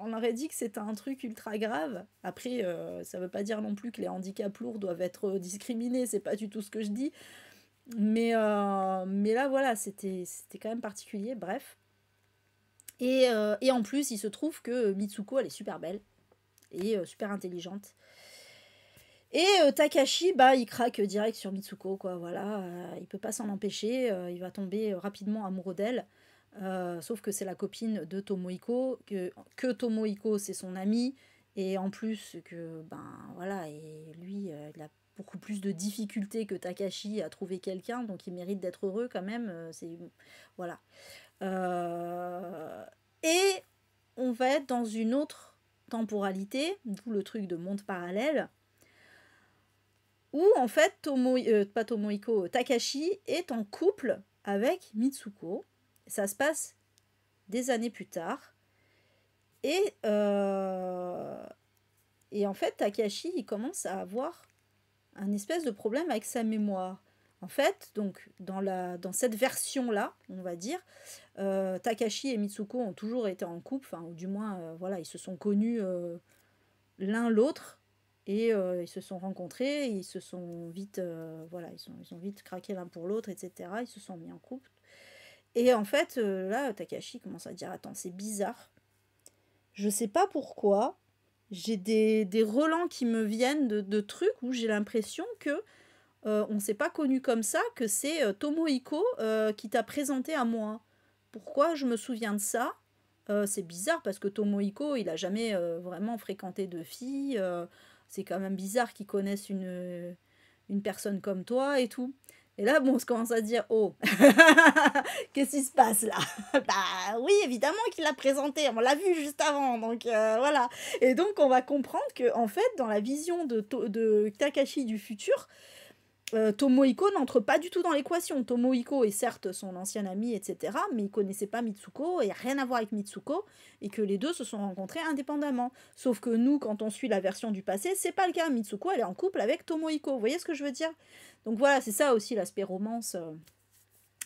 on aurait dit que c'était un truc ultra grave. Après, euh, ça veut pas dire non plus que les handicaps lourds doivent être euh, discriminés, c'est pas du tout ce que je dis. Mais, euh, mais là, voilà, c'était, c'était quand même particulier, bref. Et, en plus, il se trouve que Mitsuko, elle est super belle et super intelligente. Et Takashi, bah, il craque direct sur Mitsuko, quoi, voilà. il peut pas s'en empêcher, il va tomber rapidement amoureux d'elle. Euh, sauf que c'est la copine de Tomohiko, que, que Tomohiko c'est son ami, et en plus que, ben voilà, et lui, euh, il a beaucoup plus de difficultés que Takashi à trouver quelqu'un, donc il mérite d'être heureux quand même, euh, c'est... voilà. et on va être dans une autre temporalité, d'où le truc de monde parallèle, où en fait, Tomo, pas Takashi est en couple avec Mitsuko, ça se passe des années plus tard. Et, euh, et en fait, Takashi, il commence à avoir un espèce de problème avec sa mémoire. En fait, donc dans, la, dans cette version-là, on va dire, euh, Takashi et Mitsuko ont toujours été en couple, enfin, ou du moins, euh, voilà, ils se sont connus l'un l'autre et ils se sont rencontrés, ils se sont vite, voilà, ils, ils ont vite craqué l'un pour l'autre, etc. Ils se sont mis en couple, et en fait, euh, là, Takashi commence à dire Attends, c'est bizarre. Je sais pas pourquoi. J'ai des, des, relents qui me viennent de, de trucs où j'ai l'impression que ne euh, on s'est pas connu comme ça, que c'est Tomoiko euh, Tomohiko qui t'a présenté à moi. Pourquoi je me souviens de ça C'est bizarre parce que Tomohiko, il a jamais vraiment fréquenté de filles. c'est quand même bizarre qu'ils connaissent une personne comme toi et tout. Et là, on se commence à dire, oh, <laughs> qu'est-ce qui se passe là <laughs> Bah oui, évidemment qu'il l'a présenté, on l'a vu juste avant, donc euh, voilà. Et donc, on va comprendre que, en fait, dans la vision de Takashi du futur, euh, Tomohiko n'entre pas du tout dans l'équation. Tomohiko est certes son ancien ami, etc., mais il connaissait pas Mitsuko et rien à voir avec Mitsuko, et que les deux se sont rencontrés indépendamment. Sauf que nous, quand on suit la version du passé, c'est pas le cas. Mitsuko, elle est en couple avec Tomohiko. Vous voyez ce que je veux dire Donc voilà, c'est ça aussi l'aspect romance. Euh.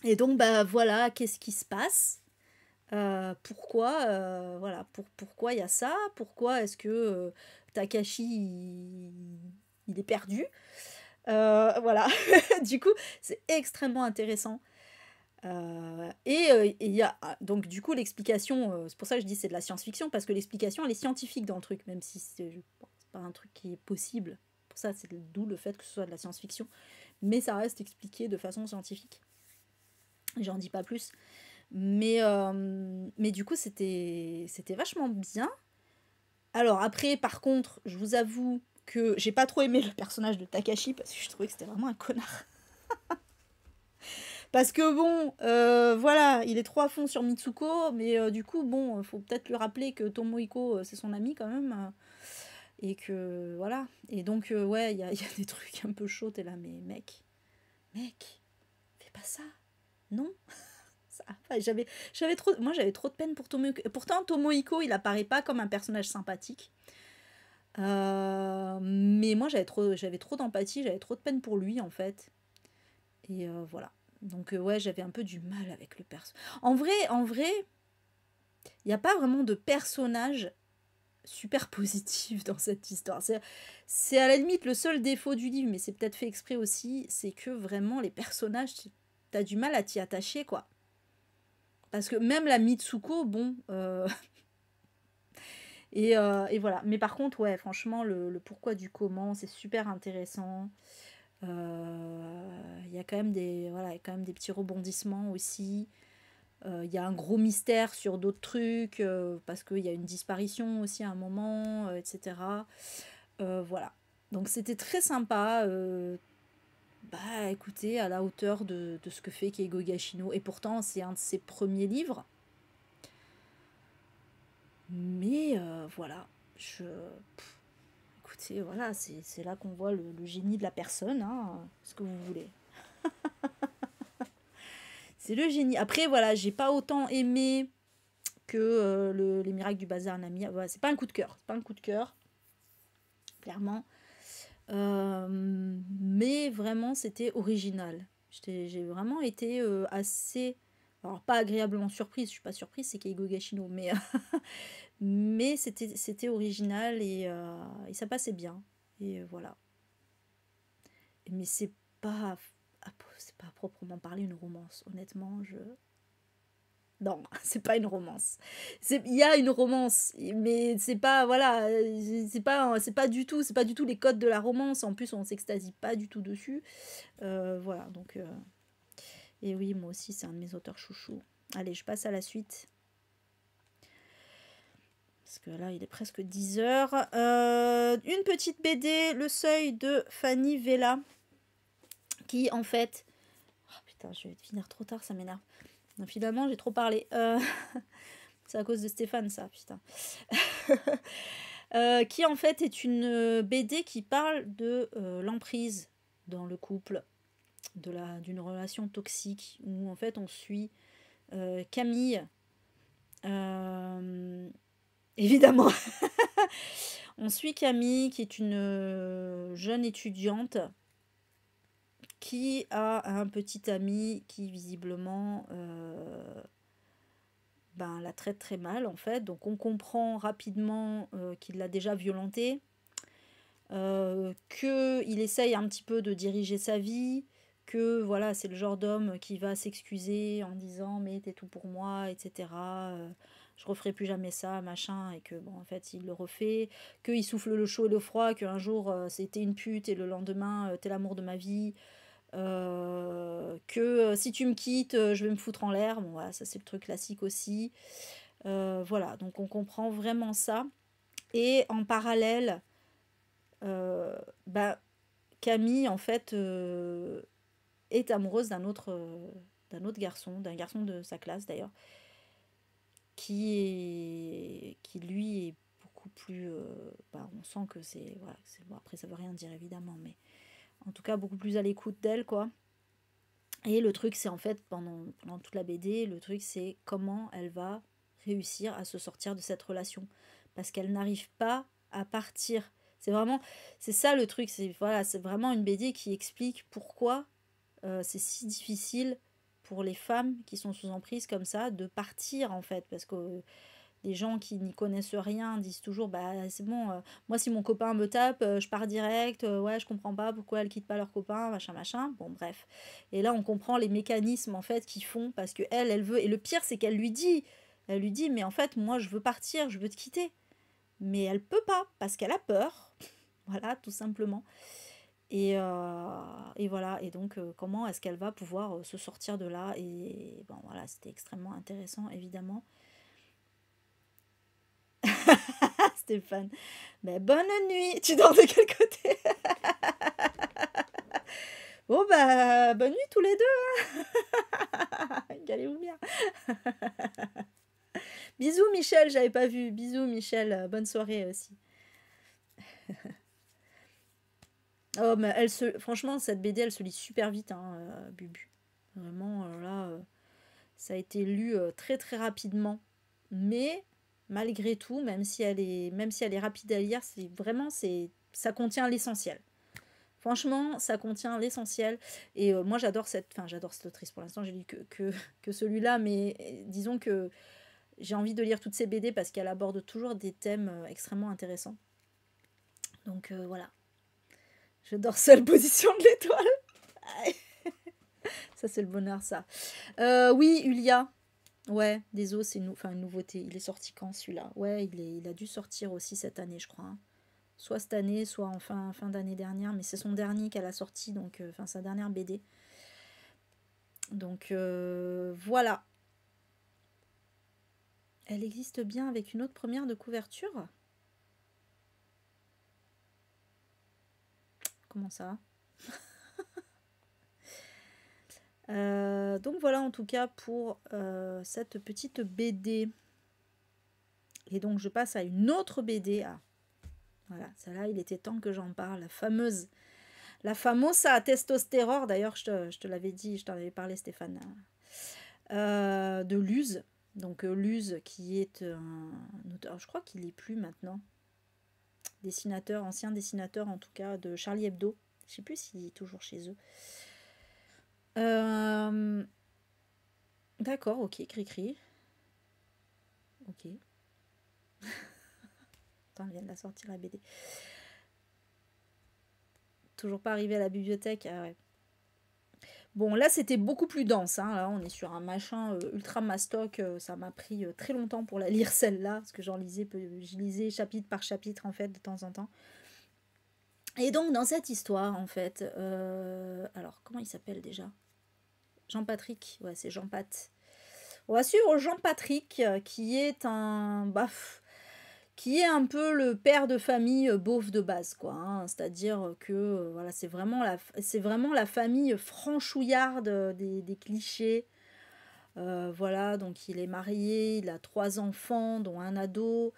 Et donc, bah voilà, qu'est-ce qui se passe euh, pourquoi voilà pour, pourquoi il y a ça pourquoi est-ce que Takashi il, est perdu euh, voilà, <laughs> du coup, c'est extrêmement intéressant. Euh, euh, et il y a donc du coup l'explication, c'est pour ça que je dis c'est de la science-fiction, parce que l'explication elle est scientifique dans le truc, même si c'est pas un truc qui est possible. Pour ça, c'est d'où le fait que ce soit de la science-fiction, mais ça reste expliqué de façon scientifique. J'en dis pas plus. Mais, mais du coup, c'était vachement bien. Alors après, par contre, je vous avoue, que j'ai pas trop aimé le personnage de Takashi parce que je trouvais que c'était vraiment un connard. <laughs> parce que bon, euh, voilà, il est trop à fond sur Mitsuko, mais euh, du coup, bon, euh, faut peut-être lui rappeler que Tomohiko, c'est son ami quand même. et que voilà. Et donc, ouais, il y a, des trucs un peu chauds, t'es là, mais mec, mec, fais pas ça. Non <laughs> j'avais, j'avais trop, moi j'avais trop de peine pour Tomohiko. Pourtant, Tomohiko, il apparaît pas comme un personnage sympathique. Euh, mais moi, j'avais trop, j'avais trop d'empathie, j'avais trop de peine pour lui, en fait. Et euh, voilà. Donc, euh, ouais, j'avais un peu du mal avec le perso. En vrai, en vrai, il n'y a pas vraiment de personnage super <laughs> positif dans cette histoire. C'est, à la limite le seul défaut du livre, mais c'est peut-être fait exprès aussi, c'est que vraiment, les personnages, t'as du mal à t'y attacher, quoi. Parce que même la Mitsuko, bon... <laughs> Euh, et, voilà. Mais par contre, ouais, franchement, le, pourquoi du comment, c'est super intéressant. Il euh, y a quand même des voilà, y quand même des petits rebondissements aussi. Il euh, y a un gros mystère sur d'autres trucs parce qu'il y a une disparition aussi à un moment, etc. voilà. Donc c'était très sympa. bah écoutez, à la hauteur de, de ce que fait Keigo Gashino. Et pourtant, c'est un de ses premiers livres. Mais euh, voilà, je. écoutez, voilà, c'est là qu'on voit le, génie de la personne, hein, ce que vous voulez. <laughs> c'est le génie. Après, voilà, j'ai pas autant aimé que euh, les miracles du bazar Nami. Ah, voilà, c'est pas un coup de cœur, pas un coup de cœur, clairement. Euh, mais vraiment, c'était original. J'ai vraiment été assez alors pas agréablement surprise, je suis pas surprise, c'est Keigo Gashino, mais, euh, <laughs> mais c'était original euh, et, ça passait bien. Et euh, voilà. Mais c'est pas, pas à proprement parler une romance, honnêtement, je. Non, <laughs> c'est pas une romance. Il y a une romance, mais c'est pas, voilà, c'est pas, pas du tout, c'est pas du tout les codes de la romance. En plus, on s'extasie pas du tout dessus. voilà, donc. Et oui, moi aussi, c'est un de mes auteurs chouchous. Allez, je passe à la suite. Parce que là, il est presque 10 heures. Euh, une petite BD, Le Seuil de Fanny Vela, Qui, en fait... Oh, putain, je vais finir trop tard, ça m'énerve. Finalement, j'ai trop parlé. Euh, <laughs> c'est à cause de Stéphane, ça, putain. <laughs> Euh, qui, en fait, est une BD qui parle de l'emprise dans le couple d'une relation toxique où en fait on suit euh, Camille. Euh, évidemment. <laughs> on suit Camille qui est une euh, jeune étudiante qui a un petit ami qui visiblement ben, la traite très mal en fait. Donc on comprend rapidement qu'il l'a déjà violentée, qu'il essaye un petit peu de diriger sa vie, que voilà, c'est le genre d'homme qui va s'excuser en disant mais t'es tout pour moi, etc. Euh, je referai plus jamais ça, machin, et que bon en fait il le refait, qu'il souffle le chaud et le froid, qu'un jour euh, c'était une pute et le lendemain euh, t'es l'amour de ma vie, que si tu me quittes, je vais me foutre en l'air, bon voilà, ça c'est le truc classique aussi. voilà, donc on comprend vraiment ça. Et en parallèle, ben, Camille, en fait, est amoureuse d'un autre, euh, d'un autre garçon, d'un garçon de sa classe d'ailleurs, qui, qui lui est beaucoup plus... Euh, bah, on sent que c'est... Voilà, bon, après ça veut rien dire évidemment, mais en tout cas beaucoup plus à l'écoute d'elle, quoi. Et le truc, c'est en fait, pendant, pendant toute la BD, le truc, c'est comment elle va réussir à se sortir de cette relation. Parce qu'elle n'arrive pas à partir. C'est vraiment, c'est ça le truc. C'est voilà, c'est vraiment une BD qui explique pourquoi euh, c'est si difficile pour les femmes qui sont sous emprise comme ça de partir en fait parce que des gens qui n'y connaissent rien disent toujours bah c'est bon euh, moi si mon copain me tape euh, je pars direct ouais je comprends pas pourquoi elles quittent pas leur copain machin machin bon bref et là on comprend les mécanismes en fait qui font parce que elle elle veut et le pire c'est qu'elle lui dit elle lui dit mais en fait moi je veux partir je veux te quitter mais elle peut pas parce qu'elle a peur <laughs> voilà tout simplement et, euh, et, voilà, et donc euh, comment est-ce qu'elle va pouvoir euh, se sortir de là Et bon voilà, c'était extrêmement intéressant évidemment. <laughs> Stéphane, mais ben, bonne nuit, tu dors de quel côté <laughs> Bon bah bonne nuit tous les deux. Hein. allez <laughs> vous bien. Bisous Michel, j'avais pas vu. Bisous Michel, bonne soirée aussi. Oh, elle se... franchement, cette BD, elle se lit super vite, hein, euh, Bubu. Vraiment, euh, là, euh, ça a été lu très très rapidement. Mais malgré tout, même si elle est, même si elle est rapide à lire, c'est vraiment, c'est, ça contient l'essentiel. Franchement, ça contient l'essentiel. Et moi, j'adore cette, enfin, j'adore cette autrice. Pour l'instant, j'ai lu que, que celui-là, mais disons que j'ai envie de lire toutes ces BD parce qu'elle aborde toujours des thèmes extrêmement intéressants. Donc voilà, je dors seule, <laughs> position de l'étoile. ça, c'est le bonheur, ça. Euh, oui, Ulia. Ouais, des os, c'est une, enfin, une nouveauté. Il est sorti quand celui-là Ouais, il, est, il a dû sortir aussi cette année, je crois. Hein. Soit cette année, soit en fin, d'année dernière. Mais c'est son dernier qu'elle a sorti, donc euh, enfin, sa dernière BD. Donc euh, voilà. Elle existe bien avec une autre première de couverture Comment ça <laughs> euh, donc voilà en tout cas pour euh, cette petite BD. Et donc je passe à une autre BD. Ah, voilà, celle-là, il était temps que j'en parle. La fameuse, la fameuse à D'ailleurs, je te, l'avais dit, je t'en avais parlé, Stéphane, euh, de Luz. Donc Luz qui est un auteur, je crois qu'il est plus maintenant dessinateur, ancien dessinateur en tout cas de Charlie Hebdo. Je ne sais plus s'il est toujours chez eux. Euh, d'accord, ok, cri-cri. Ok. Attends, <laughs> vient de la sortir la BD. Toujours pas arrivé à la bibliothèque. Ah ouais. Bon, là, c'était beaucoup plus dense. Hein. Là, on est sur un machin euh, ultra mastoc. Euh, ça m'a pris euh, très longtemps pour la lire, <laughs> celle-là, parce que j'en lisais, je lisais chapitre par chapitre, en fait, de temps en temps. Et donc, dans cette histoire, en fait, alors, comment il s'appelle déjà Jean-Patrick, ouais, c'est Jean-Pat. On va suivre Jean-Patrick, qui est un... Baf qui est un peu le père de famille euh, beauf de base, quoi. Hein. C'est-à-dire que euh, voilà, c'est vraiment, la, c'est vraiment la famille franchouillarde euh, des, clichés. voilà, donc il est marié, il a trois enfants, dont un ado.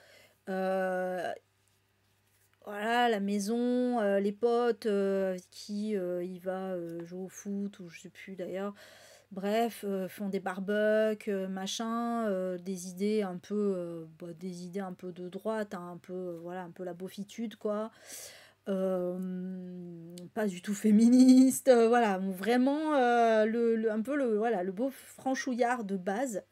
voilà, la maison, les potes, qui il va jouer au foot, ou je sais plus d'ailleurs. Bref, euh, font des barbecues, euh, machin, euh, des idées un peu, bah, des idées un peu de droite, hein, un peu, voilà, un peu la beaufitude quoi. pas du tout féministe, voilà, vraiment le, un peu le, voilà, le beau franchouillard de base,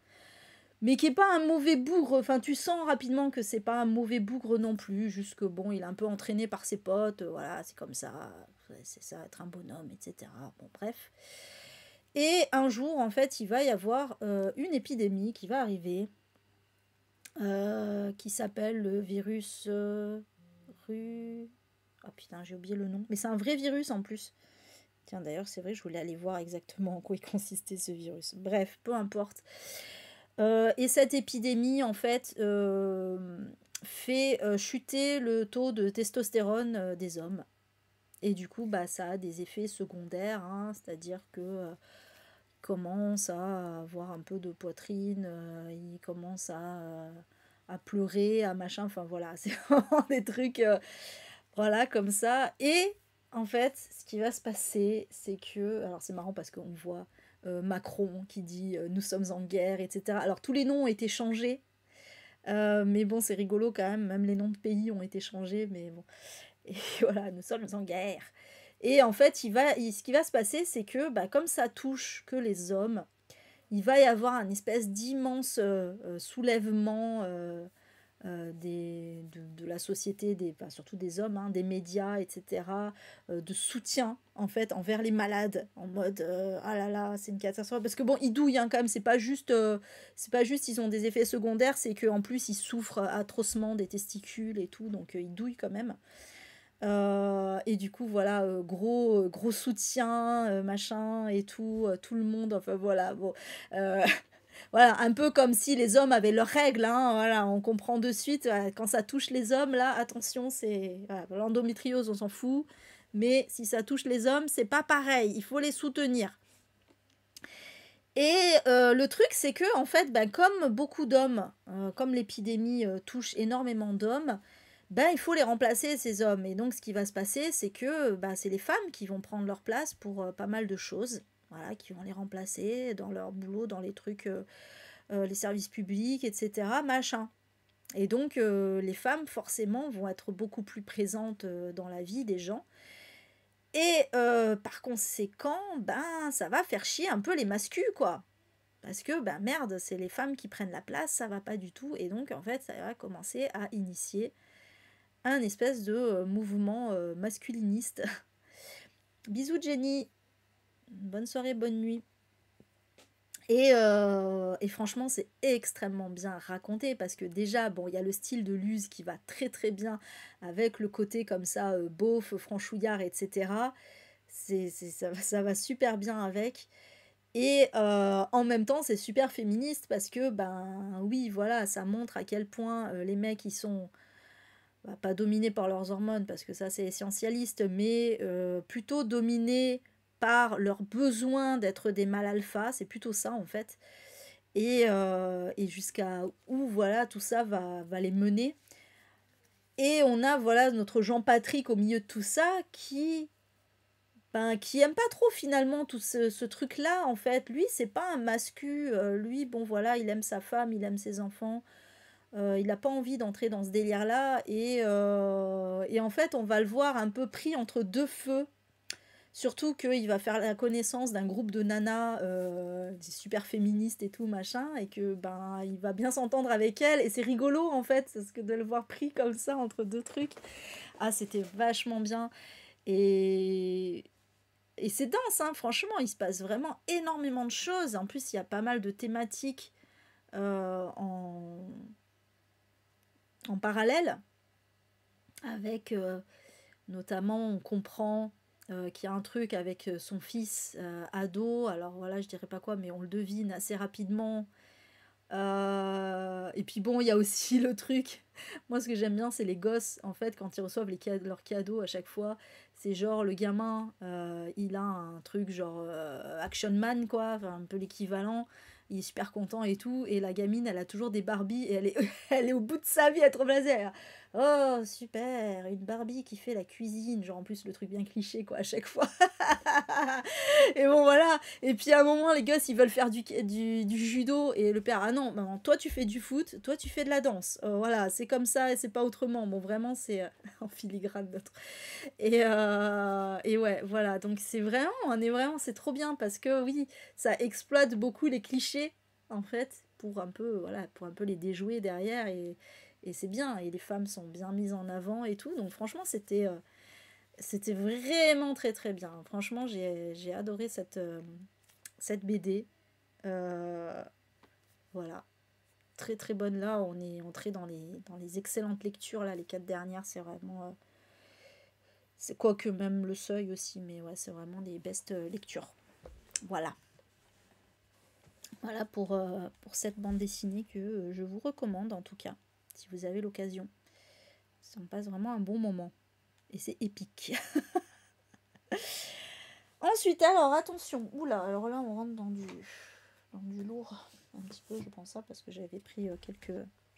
mais qui est pas un mauvais bougre. Enfin, tu sens rapidement que c'est pas un mauvais bougre non plus, juste que bon, il est un peu entraîné par ses potes, voilà, c'est comme ça, c'est ça être un bonhomme, etc. Bon, bref. Et un jour, en fait, il va y avoir euh, une épidémie qui va arriver, euh, qui s'appelle le virus euh, ru... Oh putain, j'ai oublié le nom. Mais c'est un vrai virus en plus. Tiens, d'ailleurs, c'est vrai, je voulais aller voir exactement en quoi il <laughs> consistait ce virus. Bref, peu importe. et cette épidémie, en fait, fait chuter le taux de testostérone des hommes. Et du coup, bah, ça a des effets secondaires, hein, c'est-à-dire que commence à avoir un peu de poitrine, euh, il commence euh, à, pleurer, à machin, enfin voilà, <laughs> c'est des trucs, euh, voilà, comme ça. Et en fait, ce qui va se passer, c'est que, alors c'est marrant parce qu'on voit Macron qui dit nous sommes en guerre, etc. Alors tous les noms ont été changés, mais bon, c'est rigolo quand même, même les noms de pays ont été changés, mais bon. Et <laughs> voilà, nous sommes en guerre. Et en fait, il va, ce qui va se passer, c'est que bah, comme ça touche que les hommes, il va y avoir un espèce d'immense euh, euh, soulèvement euh, des, de, la société, des, surtout des hommes, hein, des médias, etc., de soutien en fait envers les malades, en mode ah là là, c'est une catastrophe. Parce que bon, ils douillent hein, quand même, c'est pas juste, c'est pas juste, ils ont des effets secondaires, c'est qu'en plus ils souffrent atrocement des testicules et tout, donc ils douillent quand même. Euh, et du coup, voilà, euh, euh, gros, soutien, machin et tout, tout le monde, enfin voilà, <laughs> voilà, un peu comme si les hommes avaient leurs règles, hein, voilà, on comprend de suite, quand ça touche les hommes, là, attention, c'est. L'endométriose, on s'en fout, mais si ça touche les hommes, c'est pas pareil, il faut les soutenir. Et le truc, c'est que, en fait, ben, comme beaucoup d'hommes, comme l'épidémie touche énormément d'hommes, ben, il faut les remplacer, ces hommes. Et donc, ce qui va se passer, c'est que ben, c'est les femmes qui vont prendre leur place pour euh, pas mal de choses, voilà, qui vont les remplacer dans leur boulot, dans les trucs, euh, euh, les services publics, etc., machin. Et donc, les femmes, forcément, vont être beaucoup plus présentes dans la vie des gens. Et par conséquent, ben, ça va faire chier un peu les mascus, quoi parce que ben merde, c'est les femmes qui prennent la place, ça va pas du tout, et donc en fait ça va commencer à initier un espèce de euh, mouvement euh, masculiniste. <laughs> Bisous Jenny, bonne soirée, bonne nuit. Euh, et, franchement, c'est extrêmement bien raconté parce que déjà, bon, il y a le style de Luz qui va très très bien avec le côté comme ça, beauf, franchouillard, etc. C'est, ça, <laughs> ça, va super bien avec. Et en même temps, c'est super féministe parce que, ben oui, voilà, ça montre à quel point les mecs, ils sont bah, pas dominé par leurs hormones, parce que ça c'est essentialiste, mais euh, plutôt dominé par leur besoin d'être des mâles alpha, c'est plutôt ça en fait. Et, euh, et jusqu'à où voilà tout ça va, va les mener. Et on a voilà notre Jean-Patrick au milieu de tout ça qui ben, qui aime pas trop finalement tout ce, truc là en fait. Lui c'est pas un mascu, euh, lui bon voilà il aime sa femme, il aime ses enfants, euh, il n'a pas envie d'entrer dans ce délire-là. Euh, et, en fait, on va le voir un peu pris entre deux feux. Surtout qu'il va faire la connaissance d'un groupe de nanas euh, super féministes et tout, machin, et que ben il va bien s'entendre avec elles. Et c'est rigolo en fait, que de le voir pris comme ça entre deux trucs. Ah, c'était vachement bien. Et, et c'est dense, hein, franchement, il se passe vraiment énormément de choses. En plus, il y a pas mal de thématiques euh, en en parallèle, avec euh, notamment, on comprend euh, qu'il y a un truc avec euh, son fils ado, alors voilà, je dirais pas quoi, mais on le devine assez rapidement. et puis bon, il y a aussi <laughs> le truc, moi ce que j'aime bien, c'est les gosses, en fait, quand ils reçoivent les leurs cadeaux à chaque fois, c'est genre le gamin, il a un truc genre Action Man, quoi, un peu l'équivalent il est super content et tout, et la gamine, elle a toujours des Barbies, et elle est, <laughs> elle est au bout de sa vie à être blasée. Oh, super, une Barbie qui fait la cuisine, genre en plus le truc bien cliché, quoi, à chaque fois. <laughs> et bon, voilà. Et puis à un moment, les gosses, ils veulent faire du, du, judo, et le père, ah non, maman, toi tu fais du foot, toi tu fais de la danse. Oh, voilà, c'est comme ça, et c'est pas autrement. Bon, vraiment, c'est... Euh, <laughs> en filigrane d'autres. Euh, et, ouais, voilà, donc c'est vraiment, on est vraiment, c'est trop bien parce que oui, ça exploite beaucoup les clichés en fait pour un peu, voilà, pour un peu les déjouer derrière et, et c'est bien. Et les femmes sont bien mises en avant et tout, donc franchement, c'était. Euh, c'était vraiment très très bien. Franchement, j'ai adoré cette, euh, cette BD. voilà très très bonne là. On est entré dans les, dans les excellentes lectures là, les quatre dernières, c'est vraiment. Euh, c'est quoi que même le seuil aussi, mais ouais, c'est vraiment des best euh, lectures. Voilà. Voilà pour, euh, pour cette bande dessinée que je vous recommande en tout cas, si vous avez l'occasion. Ça me passe vraiment un bon moment. Et c'est épique. <laughs> Ensuite, alors attention. Oula, alors là on rentre dans du, dans du lourd un petit peu, je pense ça, parce que j'avais pris euh, quelques.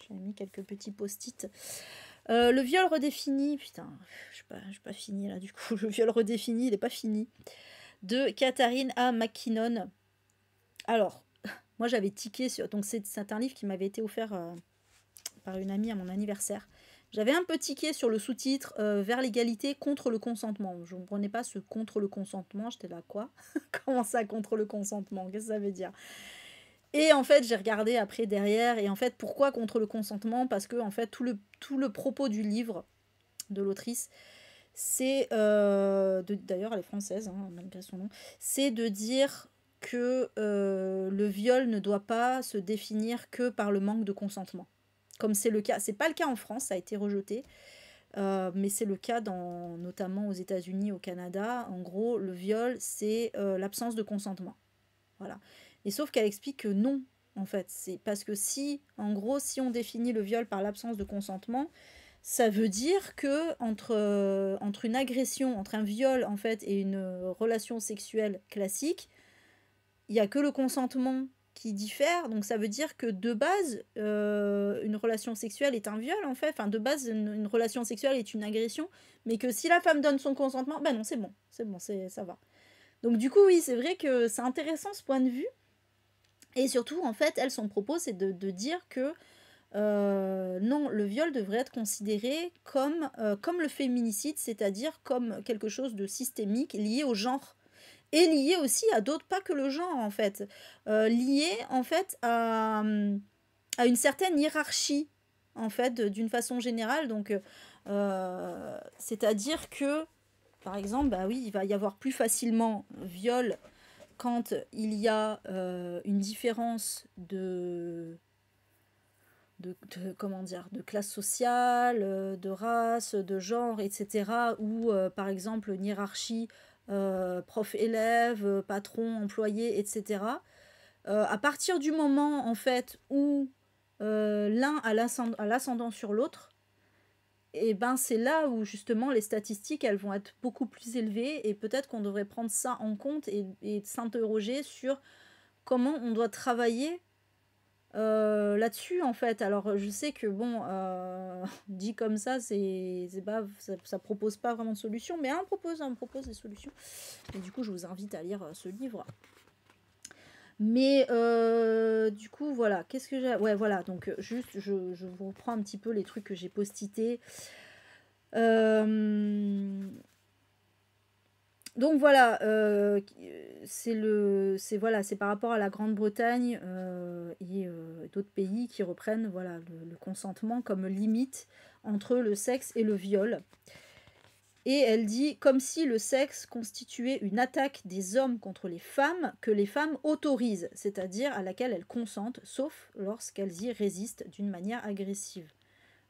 J'avais mis quelques petits post-it. Euh, le viol redéfini, putain, je pas, suis pas fini là du coup. <laughs> Le viol redéfini, il n'est pas fini. De Katharine A. McKinnon. Alors, <laughs> moi j'avais tiqué sur. Donc c'est un livre qui m'avait été offert euh, par une amie à mon anniversaire. J'avais un peu tiqué sur le sous-titre Vers l'égalité contre le consentement. Je ne comprenais pas ce contre le consentement. J'étais là, quoi <laughs> Comment ça, contre le consentement Qu'est-ce que ça veut dire et en fait, j'ai regardé après derrière, et en fait, pourquoi contre le consentement Parce que, en fait, tout le, tout le propos du livre de l'autrice, c'est. Euh, d'ailleurs, elle est française, hein, malgré son nom, c'est de dire que euh, le viol ne doit pas se définir que par le manque de consentement. Comme c'est le cas, c'est pas le cas en France, ça a été rejeté, euh, mais c'est le cas dans, notamment aux États-Unis, au Canada. En gros, le viol, c'est l'absence de consentement. Voilà. Et sauf qu'elle explique que non, en fait. C'est parce que si, en gros, si on définit le viol par l'absence de consentement, ça veut dire que entre, euh, entre une agression, entre un viol en fait et une euh, relation sexuelle classique, il n'y a que le consentement qui diffère. Donc ça veut dire que de base, euh, une relation sexuelle est un viol en fait. Enfin, de base, une, une, relation sexuelle est une agression. Mais que si la femme donne son consentement, ben non, c'est bon, c'est bon, c'est ça va. Donc du coup, oui, c'est vrai que c'est intéressant ce point de vue. Et surtout, en fait, elle, son propos, c'est de, dire que euh, non, le viol devrait être considéré comme, euh, comme le féminicide, c'est-à-dire comme quelque chose de systémique lié au genre. Et lié aussi à d'autres, pas que le genre en fait, euh, lié en fait à, une certaine hiérarchie en fait d'une façon générale. Donc, c'est-à-dire que par exemple, bah oui, il va y avoir plus facilement viol quand il y a euh, une différence de, comment dire de classe sociale, euh, de race, de genre, etc. Ou euh, par exemple une hiérarchie prof-élève, patron, employé, etc. à partir du moment en fait où l'un a l'ascendant sur l'autre, et ben c'est là où justement les statistiques elles vont être beaucoup plus élevées et peut-être qu'on devrait prendre ça en compte et, s'interroger sur comment on doit travailler euh, là-dessus en fait. Alors je sais que bon, euh, <laughs> dit comme ça, c'est ça, propose pas vraiment de solution, mais un propose, on propose des solutions. Et du coup, je vous invite à lire euh, ce livre mais euh, du coup, voilà, qu'est-ce que j'ai... Ouais, voilà, donc euh, juste, je, vous reprends un petit peu les trucs que j'ai postités. Euh, donc voilà, c'est par rapport à la Grande-Bretagne et d'autres pays qui reprennent le, consentement comme limite entre le sexe et le viol. Et elle dit comme si le sexe constituait une attaque des hommes contre les femmes que les femmes autorisent, c'est-à-dire à laquelle elles consentent, sauf lorsqu'elles y résistent d'une manière agressive.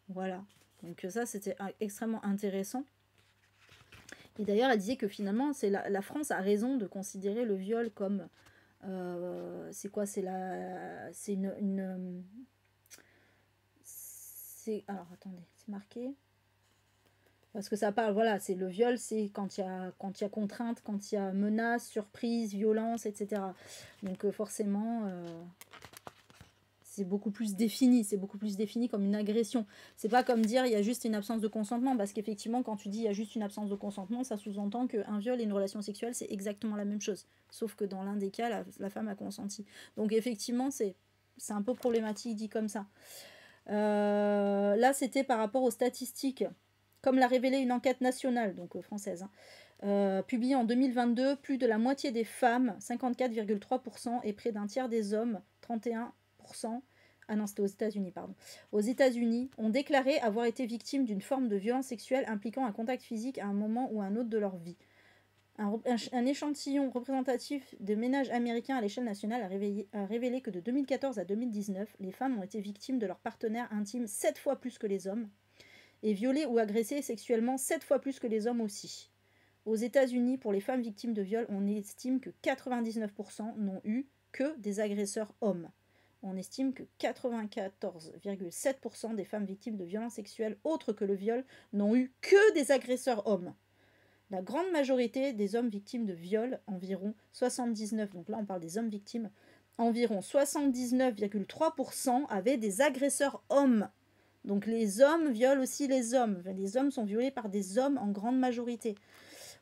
Voilà. Donc ça, c'était extrêmement intéressant. Et d'ailleurs, elle disait que finalement, c'est la, France a raison de considérer le viol comme... Euh, c'est quoi C'est la... C'est une... une c'est... Alors, attendez, c'est marqué parce que ça parle, voilà, c'est le viol, c'est quand il y a quand il y a contrainte, quand il y a menace, surprise, violence, etc. Donc euh, forcément, euh, c'est beaucoup plus défini, c'est beaucoup plus défini comme une agression. C'est pas comme dire il y a juste une absence de consentement, parce qu'effectivement, quand tu dis il y a juste une absence de consentement, ça sous-entend qu'un viol et une relation sexuelle, c'est exactement la même chose. Sauf que dans l'un des cas, la, femme a consenti. Donc effectivement, c'est un peu problématique dit comme ça. Euh, là, c'était par rapport aux statistiques. Comme l'a révélé une enquête nationale, donc euh, française, hein, euh, publiée en 2022, plus de la moitié des femmes, 54,3%, et près d'un tiers des hommes, 31%, ah non, c'était aux États-Unis, pardon. Aux États-Unis, ont déclaré avoir été victimes d'une forme de violence sexuelle impliquant un contact physique à un moment ou à un autre de leur vie. Un, échantillon représentatif des ménages américains à l'échelle nationale a, révélé que de 2014 à 2019, les femmes ont été victimes de leur partenaire intime sept fois plus que les hommes, et violée ou agressée sexuellement sept fois plus que les hommes aussi. Aux États-Unis, pour les femmes victimes de viol, on estime que 99% n'ont eu que des agresseurs hommes. On estime que 94,7% des femmes victimes de violences sexuelles autres que le viol n'ont eu que des agresseurs hommes. La grande majorité des hommes victimes de viol, environ 79, donc là on parle des hommes victimes, environ 79,3% avaient des agresseurs hommes. Donc les hommes violent aussi les hommes. les hommes sont violés par des hommes en grande majorité.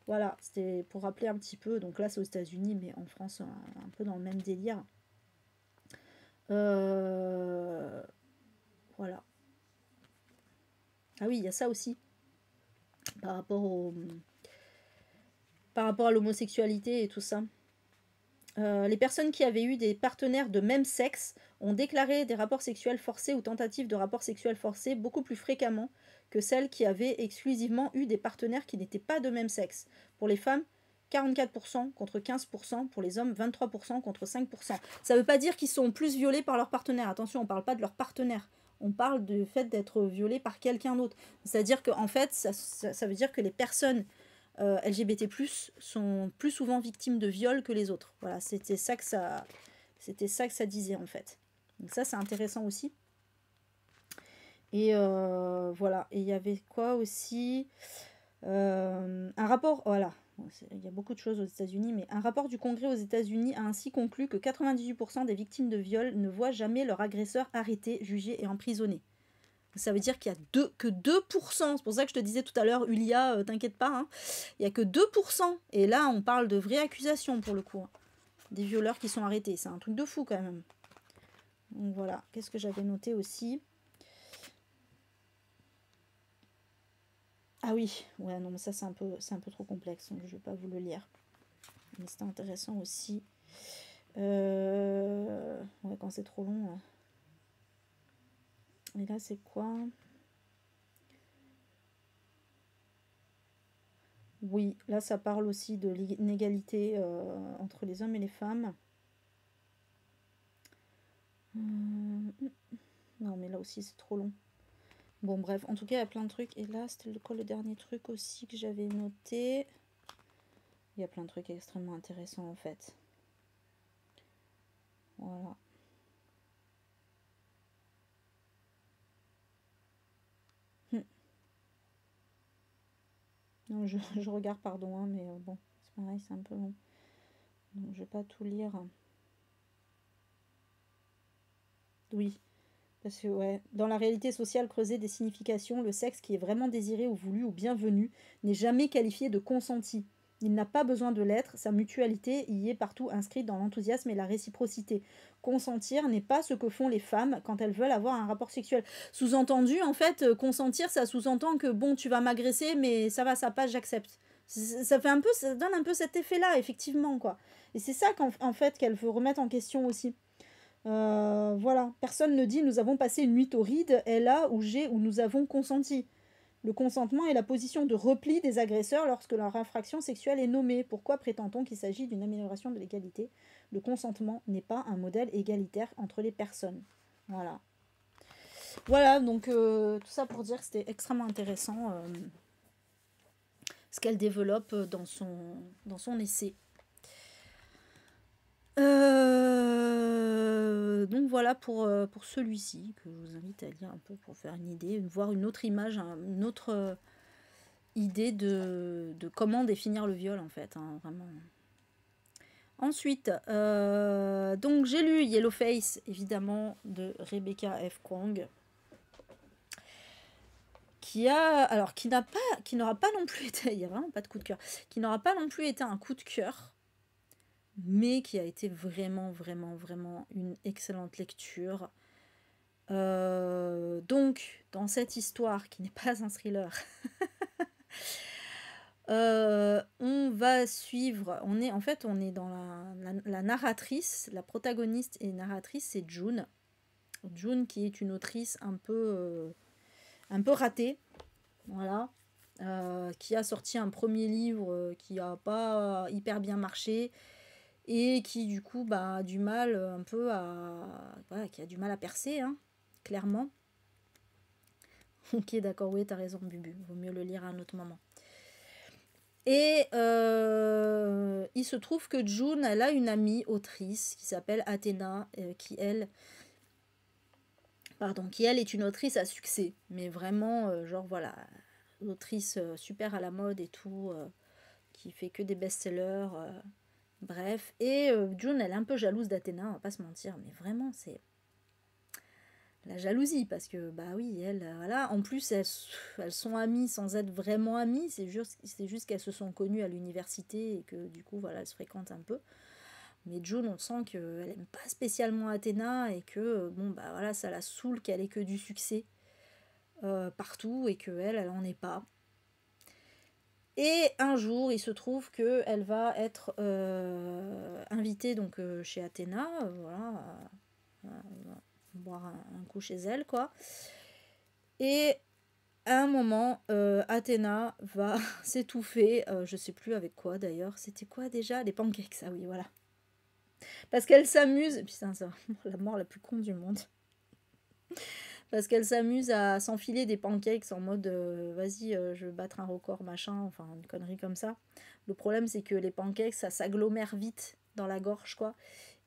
Voilà, c'était pour rappeler un petit peu. Donc là, c'est aux États-Unis, mais en France, un, peu dans le même délire. Euh, voilà. Ah oui, il y a ça aussi. Par rapport Par rapport à l'homosexualité et tout ça. Euh, les personnes qui avaient eu des partenaires de même sexe ont déclaré des rapports sexuels forcés ou tentatives de rapports sexuels forcés beaucoup plus fréquemment que celles qui avaient exclusivement eu des partenaires qui n'étaient pas de même sexe. Pour les femmes, 44% contre 15%, pour les hommes 23% contre 5%. Ça ne veut pas dire qu'ils sont plus violés par leurs partenaires. Attention, on ne parle pas de leur partenaire. On parle du fait d'être violé par quelqu'un d'autre. C'est-à-dire qu'en fait, ça veut dire que les personnes euh, LGBT+ sont plus souvent victimes de viols que les autres. Voilà, c'était ça que ça, c'était ça que ça disait en fait. Donc ça, c'est intéressant aussi. Et euh, voilà. Et il y avait quoi aussi euh, Un rapport, voilà. Il y a beaucoup de choses aux États-Unis, mais un rapport du Congrès aux États-Unis a ainsi conclu que 98% des victimes de viols ne voient jamais leur agresseur arrêté, jugé et emprisonné. Ça veut dire qu'il n'y a deux, que 2%, c'est pour ça que je te disais tout à l'heure, Ulia, euh, t'inquiète pas, hein. il n'y a que 2%. Et là, on parle de vraies accusations pour le coup. Hein. Des violeurs qui sont arrêtés, c'est un truc de fou quand même. Donc voilà, qu'est-ce que j'avais noté aussi Ah oui, ouais, non, mais ça c'est un, peu, un peu trop complexe, donc je ne vais pas vous le lire. Mais c'était intéressant aussi. Euh, ouais, quand c'est trop long. Hein. Et là, c'est quoi Oui, là, ça parle aussi de l'inégalité euh, entre les hommes et les femmes. Euh, non, mais là aussi, c'est trop long. Bon, bref, en tout cas, il y a plein de trucs. Et là, c'était quoi le dernier truc aussi que j'avais noté Il y a plein de trucs extrêmement intéressants, en fait. Voilà. Non, <laughs> je, regarde, pardon, hein, mais euh, bon, c'est pareil, c'est un peu long. Donc, je vais pas tout lire. Oui, parce que, ouais, dans la réalité sociale creusée des significations, le sexe qui est vraiment désiré ou voulu ou bienvenu n'est jamais qualifié de consenti. Il n'a pas besoin de l'être, sa mutualité y est partout inscrite dans l'enthousiasme et la réciprocité. Consentir n'est pas ce que font les femmes quand elles veulent avoir un rapport sexuel. Sous-entendu, en fait, euh, consentir, ça sous-entend que bon, tu vas m'agresser, mais ça va, ça passe, j'accepte. Ça fait un peu, ça donne un peu cet effet-là, effectivement, quoi. Et c'est ça qu'en fait qu'elle veut remettre en question aussi. Euh, voilà, personne ne dit nous avons passé une nuit Ride, elle a ou j'ai ou nous avons consenti. Le consentement est la position de repli des agresseurs lorsque leur infraction sexuelle est nommée. Pourquoi prétend-on qu'il s'agit d'une amélioration de l'égalité Le consentement n'est pas un modèle égalitaire entre les personnes. Voilà. Voilà, donc euh, tout ça pour dire que c'était extrêmement intéressant euh, ce qu'elle développe dans son, dans son essai. Euh, donc voilà pour, euh, pour celui-ci, que je vous invite à lire un peu pour faire une idée, voir une autre image, une autre euh, idée de, comment définir le viol en fait, hein, vraiment. Ensuite, donc j'ai lu Yellow Face, évidemment, de Rebecca F. Kwang, qui a, alors qui n'a pas, qui n'aura pas non plus <laughs> été, pas de coup de qui n'aura pas non plus été un coup de cœur, mais qui a été vraiment, vraiment, vraiment une excellente lecture. Euh, donc, dans cette histoire qui n'est <laughs> pas un thriller, <laughs> euh, on va suivre. On est en fait, on est dans la, la, narratrice, la protagoniste et narratrice, c'est June. June qui est une autrice un peu, euh, un peu ratée, voilà, qui a sorti un premier livre qui n'a pas hyper bien marché et qui du coup bah, a du mal euh, un peu à voilà, qui a du mal à percer hein, clairement <laughs> ok d'accord oui t'as raison Bubu vaut mieux le lire à un autre moment et euh, il se trouve que June elle a une amie autrice qui s'appelle Athéna euh, qui elle pardon qui elle est une autrice à succès mais vraiment genre voilà autrice super à la mode et tout qui fait que des best-sellers Bref, et euh, June, elle est un peu jalouse d'Athéna, on va pas se mentir, mais vraiment, c'est la jalousie, parce que, bah oui, elle, euh, voilà, en plus, elles, sont amies sans être vraiment amies, c'est juste, juste qu'elles se sont connues à l'université et que, du coup, voilà, elles se fréquentent un peu. Mais June, on sent qu'elle aime pas spécialement Athéna et que, euh, bon, bah voilà, ça la saoule qu'elle ait que du succès partout et qu'elle, elle en est pas. Et un jour, il se trouve qu'elle va être euh, invitée donc, euh, chez Athéna, euh, voilà, boire un, coup chez elle, quoi. Et à un moment, Athéna va <laughs> s'étouffer, je sais plus avec quoi d'ailleurs, c'était quoi déjà Les pancakes, ah oui, voilà. Parce qu'elle s'amuse, putain, c'est la mort la plus con du monde parce qu'elle s'amuse à s'enfiler des pancakes en mode euh, vas-y, euh, je vais battre un record, machin, enfin une connerie comme ça. Le problème, c'est que les pancakes, ça s'agglomère vite dans la gorge, quoi.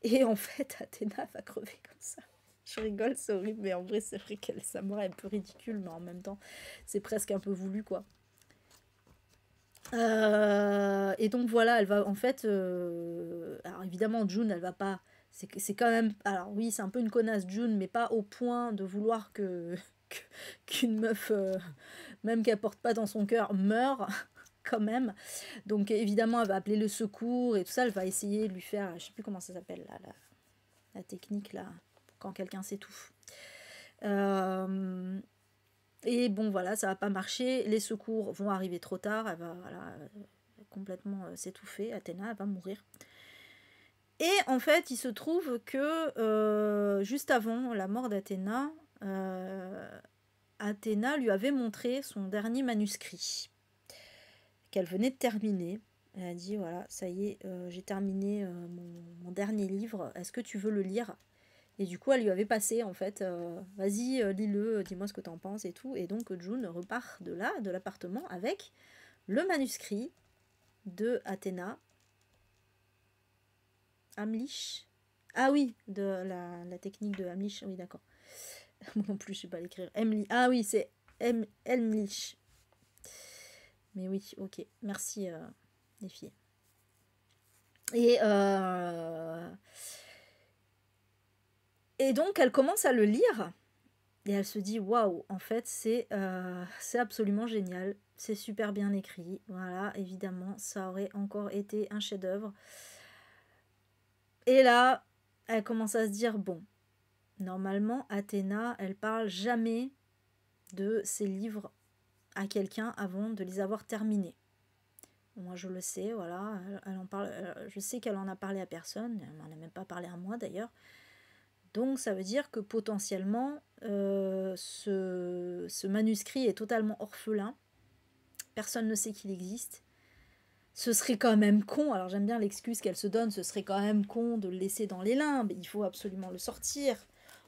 Et <laughs> en fait, Athéna va crever comme ça. Je rigole, c'est horrible, mais en vrai, c'est vrai qu'elle, ça un peu ridicule, mais en même temps, c'est presque un peu voulu, quoi. Euh, et donc voilà, elle va en fait. alors évidemment, June, elle va pas c'est quand même. Alors oui, c'est un peu une connasse June, mais pas au point de vouloir que <laughs> qu'une meuf, euh, même qu'elle porte pas dans son cœur, meure <laughs> quand même. Donc évidemment, elle va appeler le secours et tout ça. Elle va essayer de lui faire, je sais plus comment ça s'appelle la, la, technique là, quand quelqu'un s'étouffe. Euh, et bon voilà, ça va pas marcher. Les secours vont arriver trop tard. Elle va euh, complètement s'étouffer. Athéna, elle va mourir. Et en fait, il se trouve que euh, juste avant la mort d'Athéna, euh, Athéna lui avait montré son dernier manuscrit qu'elle venait de terminer. Elle a dit, voilà, ça y est, euh, j'ai terminé mon, dernier livre, est-ce que tu veux le lire Et du coup, elle lui avait passé, en fait, vas-y, lis-le, dis-moi ce que tu en penses et tout. Et donc, June repart de là, de l'appartement, avec le manuscrit de Athéna Amlich Ah oui, de la, technique de Amlich. Oui, d'accord. <laughs> Moi non plus, je ne sais pas l'écrire. Ah oui, c'est Emlich. Mais oui, ok. Merci, euh, les filles. Et, euh, et donc, elle commence à le lire. Et elle se dit, waouh, en fait, c'est euh, absolument génial. C'est super bien écrit. Voilà, évidemment, ça aurait encore été un chef-d'œuvre et là, elle commence à se dire, bon, normalement, Athéna, elle parle jamais de ses livres à quelqu'un avant de les avoir terminés. Moi, je le sais, voilà, elle en parle, euh, je sais qu'elle en a parlé à personne, elle n'en a même pas parlé à moi d'ailleurs. Donc, ça veut dire que potentiellement, euh, ce manuscrit est totalement orphelin, personne ne sait qu'il existe, ce serait quand même con, alors j'aime bien l'excuse qu'elle se donne, ce serait quand même con de le laisser dans les limbes, il faut absolument le sortir.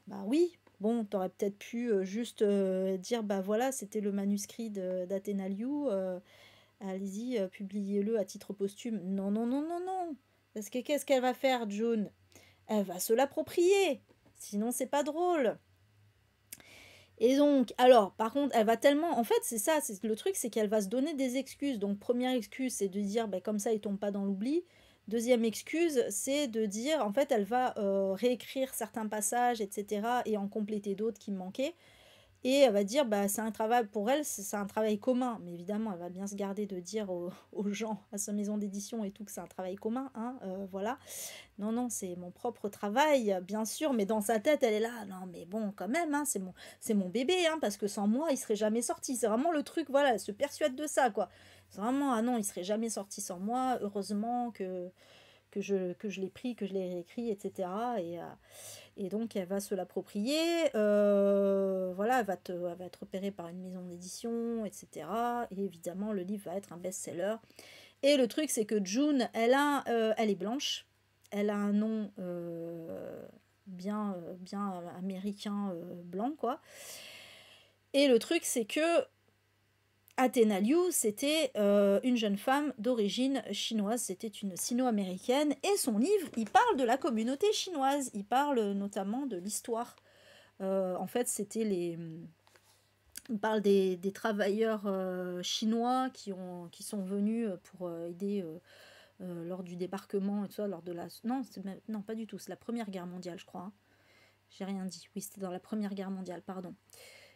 Bah oui, bon, t'aurais peut-être pu euh, juste euh, dire, bah voilà, c'était le manuscrit d'Athénaliou, euh, allez-y, publiez-le à titre posthume. Non, non, non, non, non. Parce que qu'est-ce qu'elle va faire, June Elle va se l'approprier. Sinon, c'est pas drôle. Et donc, alors, par contre, elle va tellement. En fait, c'est ça, c'est le truc, c'est qu'elle va se donner des excuses. Donc, première excuse, c'est de dire, ben comme ça, il tombe pas dans l'oubli. Deuxième excuse, c'est de dire, en fait, elle va euh, réécrire certains passages, etc., et en compléter d'autres qui manquaient. Et elle va dire, bah, c'est un travail pour elle, c'est un travail commun. Mais évidemment, elle va bien se garder de dire <laughs> aux, gens, à sa maison d'édition et tout, que c'est un travail commun. Hein, euh, voilà. Non, non, c'est mon propre travail, bien sûr. Mais dans sa tête, elle est là. Non, mais bon, quand même, hein, c'est mon, mon bébé. Hein, parce que sans moi, il serait jamais sorti. C'est vraiment le truc, voilà, elle se persuade de ça, quoi. C'est vraiment, ah non, il serait jamais sorti sans moi. Heureusement que que je, que je l'ai pris, que je l'ai réécrit, etc. Et, euh, et, donc, elle va se l'approprier. Euh, voilà, elle va, te, va être repérée par une maison d'édition, etc. Et évidemment, le livre va être un best-seller. Et le truc, c'est que June, elle, a, euh, elle est blanche. Elle a un nom bien, bien américain blanc, quoi. Et le truc, c'est que Athena Liu, c'était euh, une jeune femme d'origine chinoise, c'était une sino-américaine, et son livre, il parle de la communauté chinoise, il parle notamment de l'histoire. Euh, en fait, c'était les... Il parle des, travailleurs euh, chinois qui, ont, qui sont venus pour aider lors du débarquement et tout ça, lors de la... Non, non pas du tout, c'est la Première Guerre mondiale, je crois. Hein. J'ai rien dit. Oui, c'était dans la Première Guerre mondiale, pardon.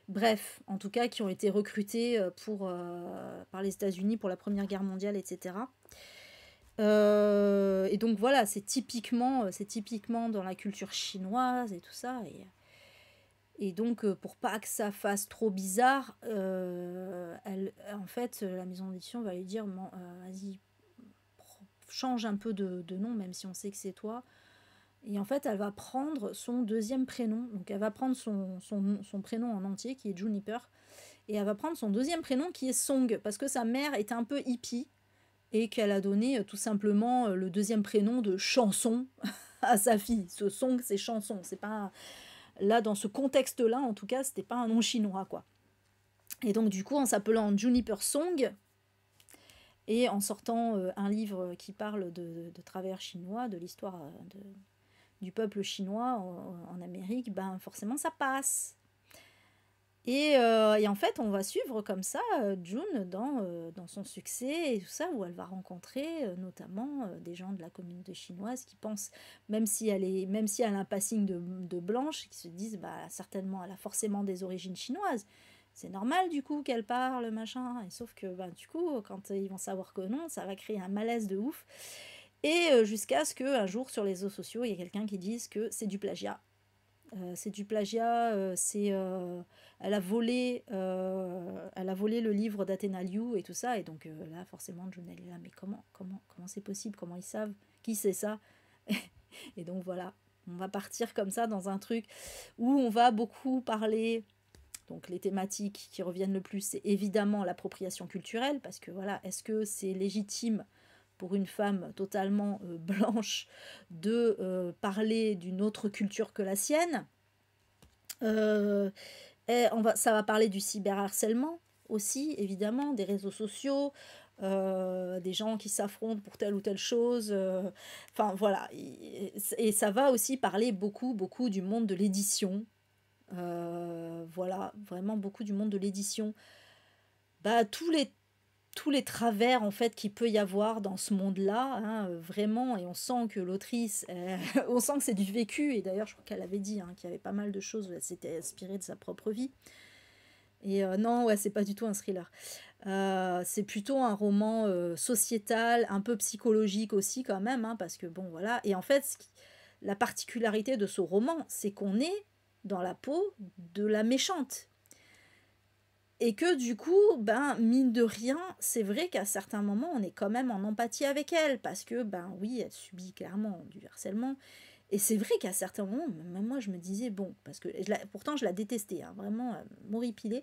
Bref, en tout cas, qui ont été recrutés euh, euh, par les États-Unis pour la Première Guerre mondiale, etc. Euh, et donc voilà, c'est typiquement, typiquement dans la culture chinoise et tout ça. Et, donc, pour pas que ça fasse trop bizarre, en fait, la maison d'édition va lui dire, vas-y, change un peu de, de, nom, même si on sait que c'est toi. Et en fait, elle va prendre son deuxième prénom. Donc, elle va prendre son, son, son, prénom en entier, qui est Juniper. Et elle va prendre son deuxième prénom, qui est Song, parce que sa mère était un peu hippie et qu'elle a donné euh, tout simplement euh, le deuxième prénom de chanson <laughs> à sa fille. Ce Song, c'est chanson. C'est pas. Là, dans ce contexte-là, en tout cas, c'était pas un nom chinois, quoi. Et donc, du coup, en s'appelant Juniper Song, et en sortant euh, un livre qui parle de, de travers chinois, de l'histoire de du peuple chinois en, Amérique, ben forcément ça passe. Euh, et, en fait, on va suivre comme ça euh, June dans, euh, dans son succès et tout ça, où elle va rencontrer notamment des gens de la communauté chinoise qui pensent, même si elle, est, même si elle a un passing de, blanche, qui se disent, bah, certainement, elle a forcément des origines chinoises. C'est normal du coup qu'elle parle, machin. Et sauf que, bah, du coup, quand ils vont savoir que non, ça va créer un malaise de ouf et euh, jusqu'à ce qu'un jour sur les réseaux sociaux, il y ait quelqu'un qui dise que c'est du plagiat. Euh, c'est du plagiat, euh, c'est elle a volé elle a volé le livre d'Athéna Liu et tout ça et donc là forcément John est là mais comment comment comment c'est possible comment ils savent qui c'est ça <laughs> et donc voilà on va partir comme ça dans un truc où on va beaucoup parler donc les thématiques qui reviennent le plus c'est évidemment l'appropriation culturelle parce que voilà est-ce que c'est légitime pour une femme totalement euh, <laughs> blanche de euh, parler d'une autre culture que la sienne. Euh, et on va, ça va parler du cyberharcèlement aussi, évidemment, des réseaux sociaux, des gens qui s'affrontent pour telle ou telle chose. enfin voilà, et, ça va aussi parler beaucoup, beaucoup du monde de l'édition. voilà, vraiment beaucoup du monde de l'édition. Bah, tous les tous les travers en fait qu'il peut y avoir dans ce monde-là, hein, vraiment, et on sent que l'autrice, euh, <laughs> on sent que c'est du vécu, et d'ailleurs je crois qu'elle avait dit hein, qu'il y avait pas mal de choses elle s'était inspirée de sa propre vie. Et euh, non, ouais, c'est pas du tout un thriller. Euh, c'est plutôt un roman sociétal, un peu psychologique aussi quand même, hein, parce que bon voilà. Et en fait, la particularité de ce roman, c'est qu'on est dans la peau de la méchante, et que du coup, ben, mine de rien, c'est vrai qu'à certains moments, on est quand même en empathie avec elle, parce que, ben oui, elle subit clairement du harcèlement. Et c'est vrai qu'à certains moments, même moi, je me disais, bon, parce que pourtant, je la détestais, hein, vraiment euh,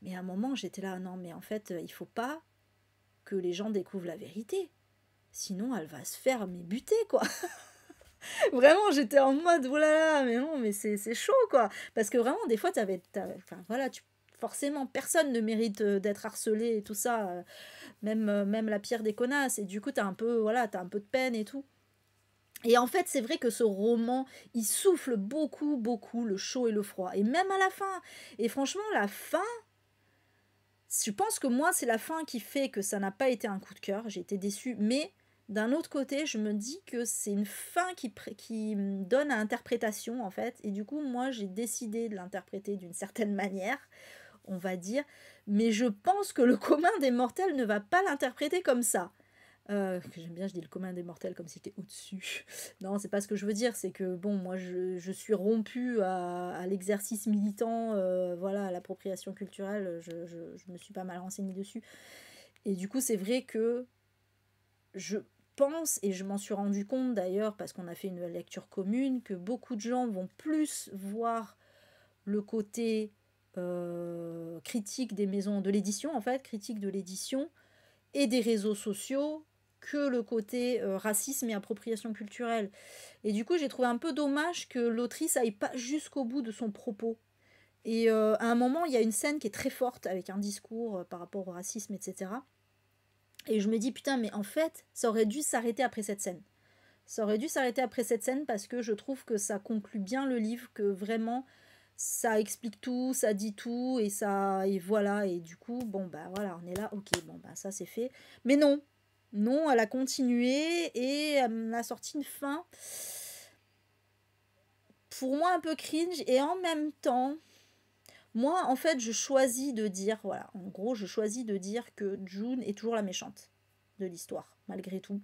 Mais à un moment, j'étais là, non, mais en fait, euh, il faut pas que les gens découvrent la vérité. Sinon, elle va se faire mais buter, quoi. <laughs> vraiment, j'étais en mode, oh là là, mais non, mais c'est chaud, quoi. Parce que vraiment, des fois, tu enfin, voilà, tu forcément, personne ne mérite euh, d'être harcelé et tout ça, euh, même, euh, même la pierre des connasses. Et du coup, t'as un peu, voilà, as un peu de peine et tout. Et en fait, c'est vrai que ce roman, il souffle beaucoup, beaucoup le chaud et le froid. Et même à la fin. Et franchement, la fin, je pense que moi, c'est la fin qui fait que ça n'a pas été un coup de cœur. J'ai été déçue. Mais d'un autre côté, je me dis que c'est une fin qui, qui donne à interprétation, en fait. Et du coup, moi, j'ai décidé de l'interpréter d'une certaine <laughs> manière on va dire, mais je pense que le commun des mortels ne va pas l'interpréter comme ça. Euh, j'aime bien, je dis le commun des mortels comme si c'était au-dessus. <laughs> Non, c'est pas ce que je veux dire, c'est que bon, moi je, suis rompu à, l'exercice militant, euh, voilà, à l'appropriation culturelle, je, je, me suis pas mal renseignée dessus. Et du coup, c'est vrai que je pense, et je m'en suis rendu compte d'ailleurs parce qu'on a fait une lecture commune, que beaucoup de gens vont plus voir le côté euh, critique des maisons de l'édition, en fait, critique de l'édition et des réseaux sociaux que le côté euh, racisme et appropriation culturelle. Et du coup, j'ai trouvé un peu dommage que l'autrice aille pas jusqu'au bout de son propos. Et euh, à un moment, il y a une scène qui est très forte avec un discours par rapport au racisme, etc. Et je me dis, putain, mais en fait, ça aurait dû s'arrêter après cette scène. Ça aurait dû s'arrêter après cette scène parce que je trouve que ça conclut bien le livre, que vraiment, ça explique tout, ça dit tout, et ça, et voilà, et du coup, bon, bah voilà, on est là, ok, bon, bah ça c'est fait. Mais non, non, elle a continué, et elle a sorti une fin, pour moi un peu cringe, et en même temps, moi en fait, je choisis de dire, voilà, en gros, je choisis de dire que June est toujours la méchante de l'histoire, malgré tout.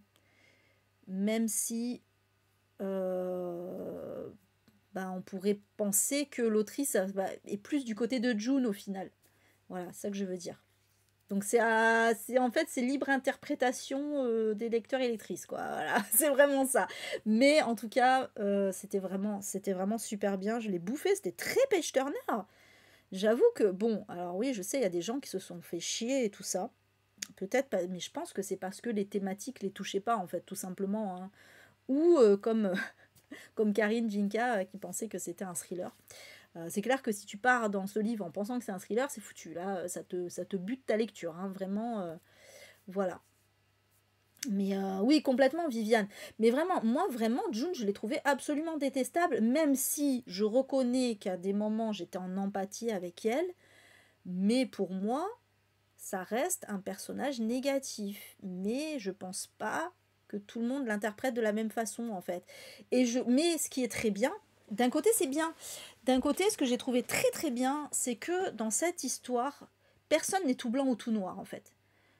Même si... Euh, bah, on pourrait penser que l'autrice euh, bah, est plus du côté de June au final. Voilà, ça que je veux dire. Donc c'est en fait c'est libre interprétation euh, des lecteurs et lectrices quoi. Voilà, <laughs> c'est vraiment ça. Mais en tout cas, euh, c'était vraiment c'était vraiment super bien. Je l'ai bouffé, c'était très pêche turner. J'avoue que bon, alors oui, je sais, il y a des gens qui se sont fait chier et tout ça. Peut-être pas, mais je pense que c'est parce que les thématiques les touchaient pas en fait, tout simplement. Hein. Ou comme <laughs> comme Karine Jinka euh, qui pensait que c'était un thriller. Euh, c'est clair que si tu pars dans ce livre en pensant que c'est un thriller, c'est foutu. Là, euh, ça te, ça te bute ta lecture. Hein, vraiment, voilà. Mais oui, complètement, Viviane. Mais vraiment, moi, vraiment, June, je l'ai trouvé absolument détestable, même si je reconnais qu'à des moments, j'étais en empathie avec elle. Mais pour moi, ça reste un personnage négatif. Mais je pense pas que tout le monde l'interprète de la même façon en fait. Et je, mais ce qui est très bien, d'un côté c'est bien, d'un côté ce que j'ai trouvé très très bien, c'est que dans cette histoire, personne n'est tout blanc ou tout noir en fait.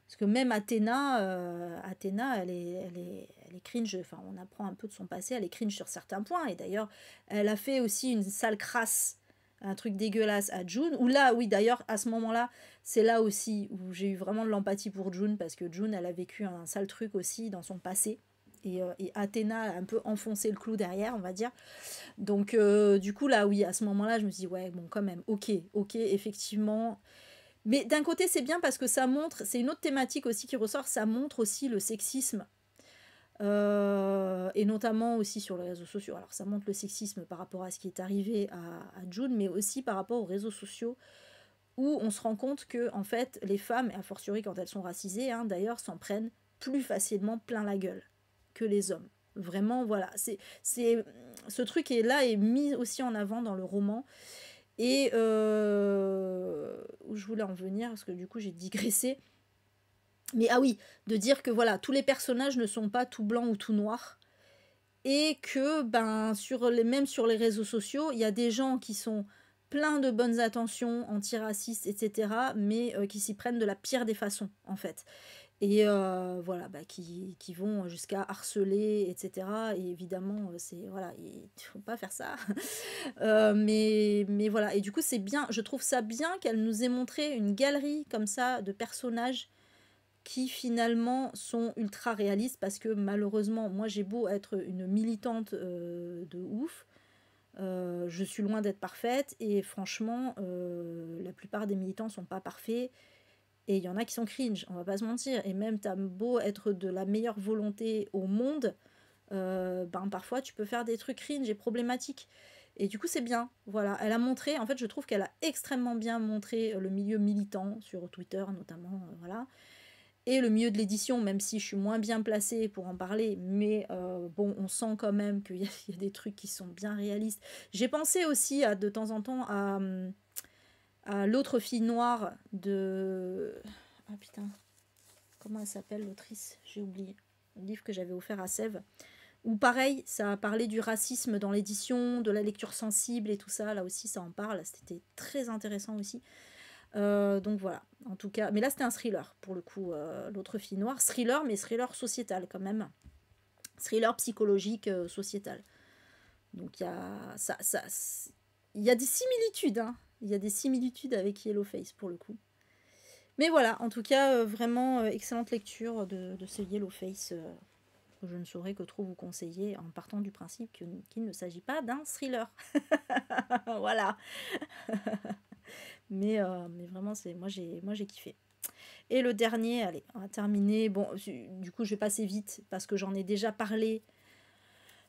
Parce que même Athéna, euh, Athéna elle, est, elle, elle est cringe, enfin on apprend un peu de son passé, elle est cringe sur certains points, et d'ailleurs elle a fait aussi une sale crasse un truc dégueulasse à June. Ou là, oui, d'ailleurs, à ce moment-là, c'est là aussi où j'ai eu vraiment de l'empathie pour June, parce que June, elle a vécu un sale truc aussi dans son passé. Et, euh, Athéna a un peu enfoncé le clou derrière, on va dire. Donc, euh, du coup, là, oui, à ce moment-là, je me suis dit, ouais, bon, quand même, ok, ok, effectivement. Mais d'un côté, c'est bien parce que ça montre, c'est une autre thématique aussi qui ressort, ça montre aussi le sexisme euh, et notamment aussi sur les réseaux sociaux. Alors ça montre le sexisme par rapport à ce qui est arrivé à, June, mais aussi par rapport aux réseaux sociaux où on se rend compte que en fait les femmes, et a fortiori quand elles sont racisées, hein, d'ailleurs, s'en prennent plus facilement plein la gueule que les hommes. Vraiment, voilà, c'est ce truc est là est mis aussi en avant dans le roman. Et euh, où je voulais en venir, parce que du coup j'ai digressé, mais ah oui, de dire que voilà, tous les personnages ne sont pas tout blancs ou tout noirs. Et que, ben, sur les, même sur les réseaux sociaux, il y a des gens qui sont pleins de bonnes intentions antiracistes, etc., mais euh, qui s'y prennent de la pire des façons, en fait. Et euh, voilà, bah, qui, vont jusqu'à harceler, etc. Et évidemment, euh, c'est voilà, il faut pas faire ça. <laughs> mais, mais voilà, et du coup, c'est bien, je trouve ça bien qu'elle nous ait montré une galerie comme ça de personnages qui finalement sont ultra réalistes parce que malheureusement, moi j'ai beau être une militante euh, de ouf, euh, je suis loin d'être parfaite et franchement, euh, la plupart des militants sont pas parfaits et il y en a qui sont cringe, on va pas se mentir. Et même t'as beau être de la meilleure volonté au monde, ben parfois tu peux faire des trucs cringe et problématiques. Et du coup, c'est bien. Voilà, elle a montré, en fait, je trouve qu'elle a extrêmement bien montré le milieu militant sur Twitter notamment, voilà et le mieux de l'édition, même si je suis moins bien placée pour en parler, mais euh, bon, on sent quand même qu'il y, a des trucs qui sont bien réalistes. J'ai pensé aussi à, de temps en temps à, l'autre fille noire de... Ah putain, comment elle s'appelle l'autrice J'ai oublié. Un livre que j'avais offert à Sève. Ou pareil, ça a parlé du racisme dans l'édition, de la lecture sensible et tout ça. Là aussi, ça en parle. C'était très intéressant aussi. Euh, donc voilà, en tout cas. Mais là, c'était un thriller, pour le coup, euh, l'autre fille noire. Thriller, mais thriller sociétal quand même. Thriller psychologique euh, sociétal. Donc il y a ça, ça, il y a des similitudes, hein. Il y a des similitudes avec Yellowface pour le coup. Mais voilà, en tout cas, vraiment excellente lecture de, ce Yellowface que je ne saurais que trop vous conseiller en partant du principe qu'il ne s'agit pas d'un thriller. <laughs> voilà. <laughs> Euh, mais, vraiment, c'est moi j'ai moi j'ai kiffé. Et le dernier, allez, on va terminer. Bon, du coup, je vais passer vite parce que j'en ai déjà parlé.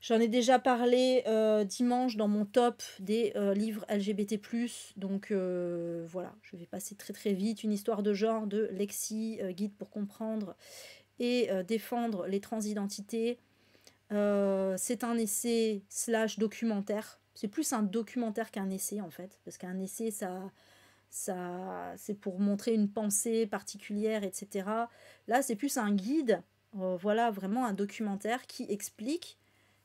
J'en ai déjà parlé euh, dimanche dans mon top des euh, livres LGBT+. Donc voilà, je vais passer très très vite. Une histoire de genre de Lexi, guide pour comprendre et défendre les transidentités. C'est un essai slash documentaire c'est plus un documentaire qu'un essai en fait, parce qu'un essai ça, ça, c'est pour montrer une pensée particulière, etc. Là, c'est plus un guide, euh, voilà vraiment un documentaire qui explique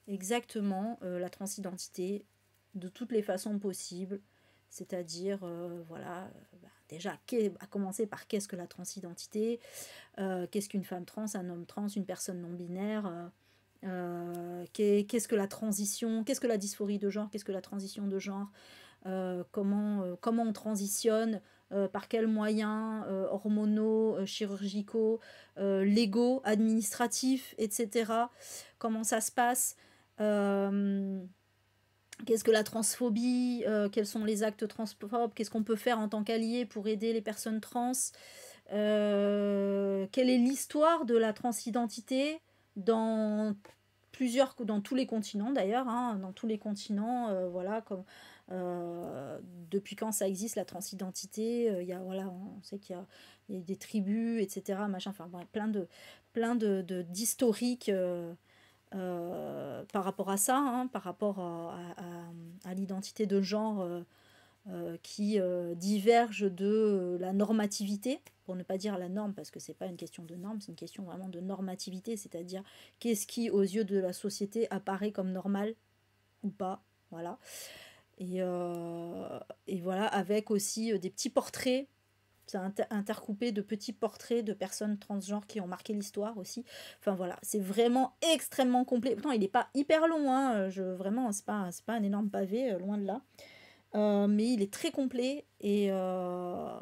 exactement euh, la transidentité de toutes les façons possibles, c'est-à-dire euh, voilà bah, déjà à commencer par qu'est-ce que la transidentité, qu'est-ce qu'une femme trans, un homme trans, une personne non binaire euh, qu'est-ce que la transition, qu'est-ce que la dysphorie de genre, qu'est-ce que la transition de genre, euh, comment, euh, comment on transitionne, par quels moyens hormonaux, chirurgicaux, légaux, administratifs, etc. Comment ça se passe Qu'est-ce que la transphobie Quels sont les actes transphobes Qu'est-ce qu'on peut faire en tant qu'allié pour aider les personnes trans Quelle est l'histoire de la transidentité dans plusieurs, dans tous les continents d'ailleurs, hein, dans tous les continents, euh, voilà, comme, euh, depuis quand ça existe la transidentité, euh, il y a, voilà, on sait qu'il y, a, des tribus, etc., machin, enfin plein de, plein de, d'historiques par rapport à ça, hein, par rapport à, à l'identité de genre euh, qui euh, divergent de euh, la normativité, pour ne pas dire la norme, parce que c'est pas une question de norme, c'est une question vraiment de normativité, c'est-à-dire qu'est-ce qui, aux yeux de la société, apparaît comme normal ou pas, voilà. Et, voilà, avec aussi des petits portraits, c'est intercoupé de petits portraits de personnes transgenres qui ont marqué l'histoire aussi. Enfin voilà, c'est vraiment extrêmement complet. Pourtant, il n'est pas hyper long, hein, je, vraiment, c'est pas, pas un énorme pavé, loin de là. Euh, mais il est très complet euh,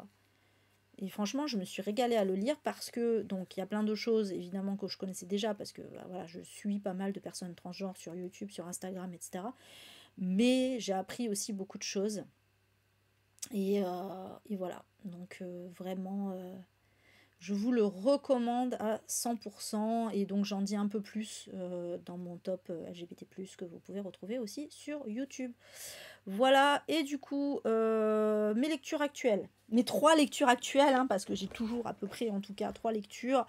et, franchement, je me suis régalée à le lire parce que, donc, il y a plein de choses évidemment que je connaissais déjà parce que bah, voilà, je suis pas mal de personnes transgenres sur YouTube, sur Instagram, etc. Mais j'ai appris aussi beaucoup de choses. et euh, voilà, donc vraiment je vous le recommande à 100% et donc j'en dis un peu plus euh, dans mon top euh, LGBT+, que vous pouvez retrouver aussi sur YouTube. Voilà, et du coup, euh, mes lectures actuelles. Mes trois lectures actuelles, hein, parce que j'ai toujours à peu près, en tout cas, trois lectures.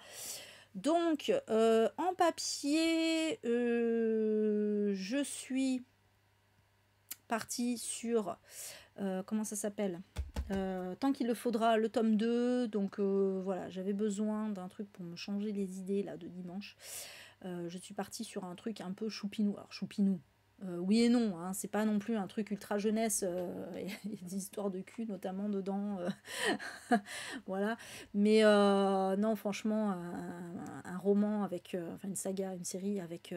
Donc, en papier, je suis partie sur... comment ça s'appelle euh, tant qu'il le faudra, le tome 2. Donc euh, voilà, j'avais besoin d'un truc pour me changer les idées là de dimanche. Euh, je suis partie sur un truc un peu choupinou. Alors choupinou, oui et non, hein, c'est pas non plus un truc ultra jeunesse. Il <laughs> des histoires de cul notamment dedans. <laughs> voilà. Mais non, franchement, un, roman avec, enfin une saga, une série avec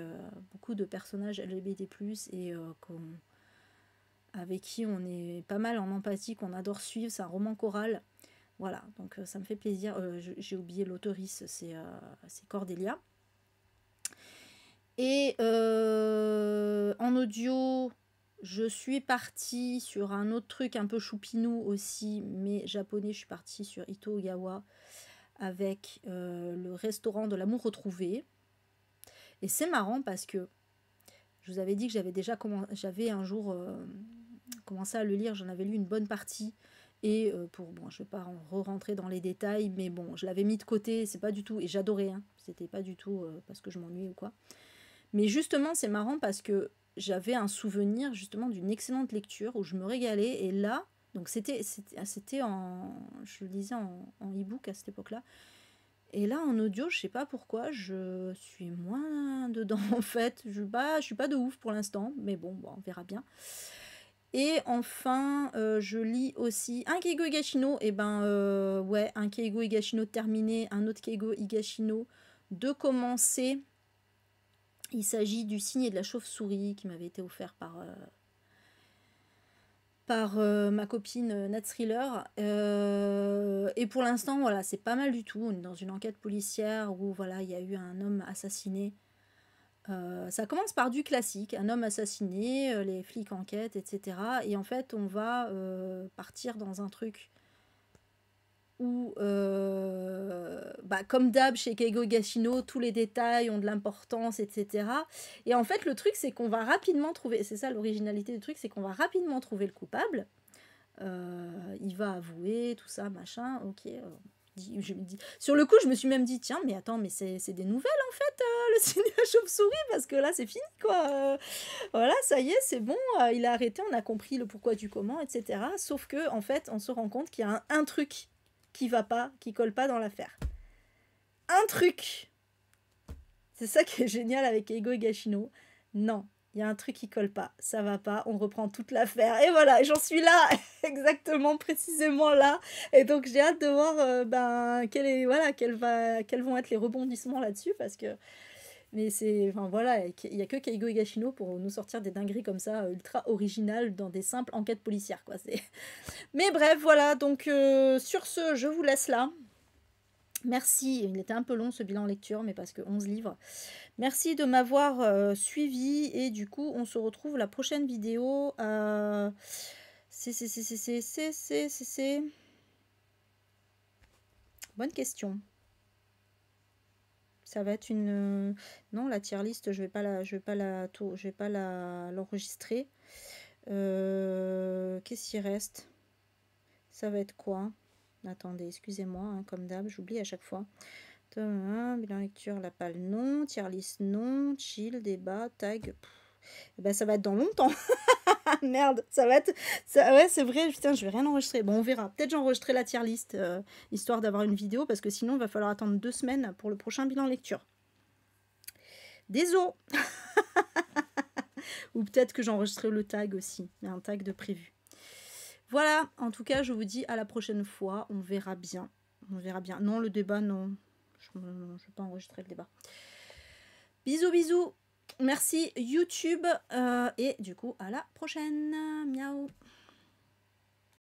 beaucoup de personnages LGBT+, et comme avec qui on est pas mal en empathie, qu'on adore suivre. C'est un roman choral. Voilà, donc euh, ça me fait plaisir. Euh, j'ai oublié l'autorice, euh, c'est Cordelia, Cordélia. Et en audio, je suis partie sur un autre truc un peu choupinou aussi, mais japonais. Je suis partie sur Ito Ogawa avec le restaurant de l'amour retrouvé. Et c'est marrant parce que je vous avais dit que j'avais déjà j'avais un jour euh, commencé à le lire, j'en avais lu une bonne partie. Et euh, pour, je ne vais pas re-rentrer dans les détails, mais bon, je l'avais mis de côté, c'est pas du tout, et j'adorais, hein, c'était pas du tout euh, parce que je m'ennuie ou quoi. Mais justement, c'est marrant parce que j'avais un souvenir justement d'une excellente lecture où je me régalais, et là, donc c'était, c'était en, je le disais en e-book à cette époque-là, et là, en audio, je sais pas pourquoi, je suis moins dedans <laughs> en fait. Je ne je suis pas de ouf pour l'instant, mais bon, bon, on verra bien. Et enfin, euh, je lis aussi un Keigo Higashino. Et ben, euh, ouais, un Keigo Higashino terminé, un autre Keigo Higashino de commencer. Il s'agit du signe et de la chauve-souris qui m'avait été offert par, euh, par euh, ma copine euh, Nat Thriller. Euh, et pour l'instant, voilà, c'est pas mal du tout. On est dans une enquête policière où voilà, il y a eu un homme assassiné. ça commence par du classique, un homme assassiné, les flics enquêtent, etc. Et en fait, on va partir dans un truc où, euh, bah, comme d'hab chez Keigo Gashino, tous les détails ont de l'importance, etc. Et en fait, le truc, c'est qu'on va rapidement trouver, c'est ça l'originalité du truc, c'est qu'on va rapidement trouver le coupable. Euh, il va avouer, tout ça, machin, ok. Euh, je me dis. Sur le coup, je me suis même dit, tiens, mais attends, mais c'est des nouvelles en fait, le signe <laughs> chauve-souris, parce que là, c'est fini, quoi. voilà, ça y est, c'est bon, il a arrêté, on a compris le pourquoi du comment, etc. Sauf que, en fait, on se rend compte qu'il y a un truc qui va pas, qui colle pas dans l'affaire. Un truc C'est ça qui est génial avec Ego et Gashino. Non, il y a un truc qui colle pas, ça va pas, on reprend toute l'affaire. Et voilà, j'en suis là, <laughs> exactement, précisément là. Et donc j'ai hâte de voir euh, ben, est, voilà, va, quels vont être les rebondissements là-dessus, parce que mais c'est. Enfin voilà, il n'y a que Keigo Higashino pour nous sortir des dingueries comme ça, euh, ultra originales, dans des simples enquêtes policières, quoi. <laughs> Mais bref, voilà, donc euh, sur ce, je vous laisse là. Merci, il était un peu long ce bilan lecture, mais parce que 11 livres. Merci de m'avoir euh, suivi et du coup, on se retrouve la prochaine vidéo. Euh... C'est, c'est, c'est, c'est, c'est, c'est, c'est. Bonne question ça va être une... Euh, non, la tier list, je ne vais pas la, je pas la, je vais pas la, l'enregistrer. Euh, qu'est-ce qu'il reste Ça va être quoi Attendez, excusez-moi, hein, comme d'hab, j'oublie à chaque fois. Bilan lecture, la palle non, tier list non, chill, débat, tag, eh ben, ça va être dans longtemps. <laughs> Merde, ça va être. Ça... Ouais, c'est vrai, putain, je vais rien enregistrer. Bon, on verra. Peut-être j'enregistrerai la tier list, euh, histoire d'avoir une vidéo, parce que sinon, il va falloir attendre deux semaines pour le prochain bilan lecture. Désolé <laughs> Ou peut-être que j'enregistrerai le tag aussi. Il y a un tag de prévu. Voilà, en tout cas, je vous dis à la prochaine fois. On verra bien. On verra bien. Non, le débat, non. Je ne vais pas enregistrer le débat. Bisous, bisous Merci YouTube euh, et du coup à la prochaine. Miaou.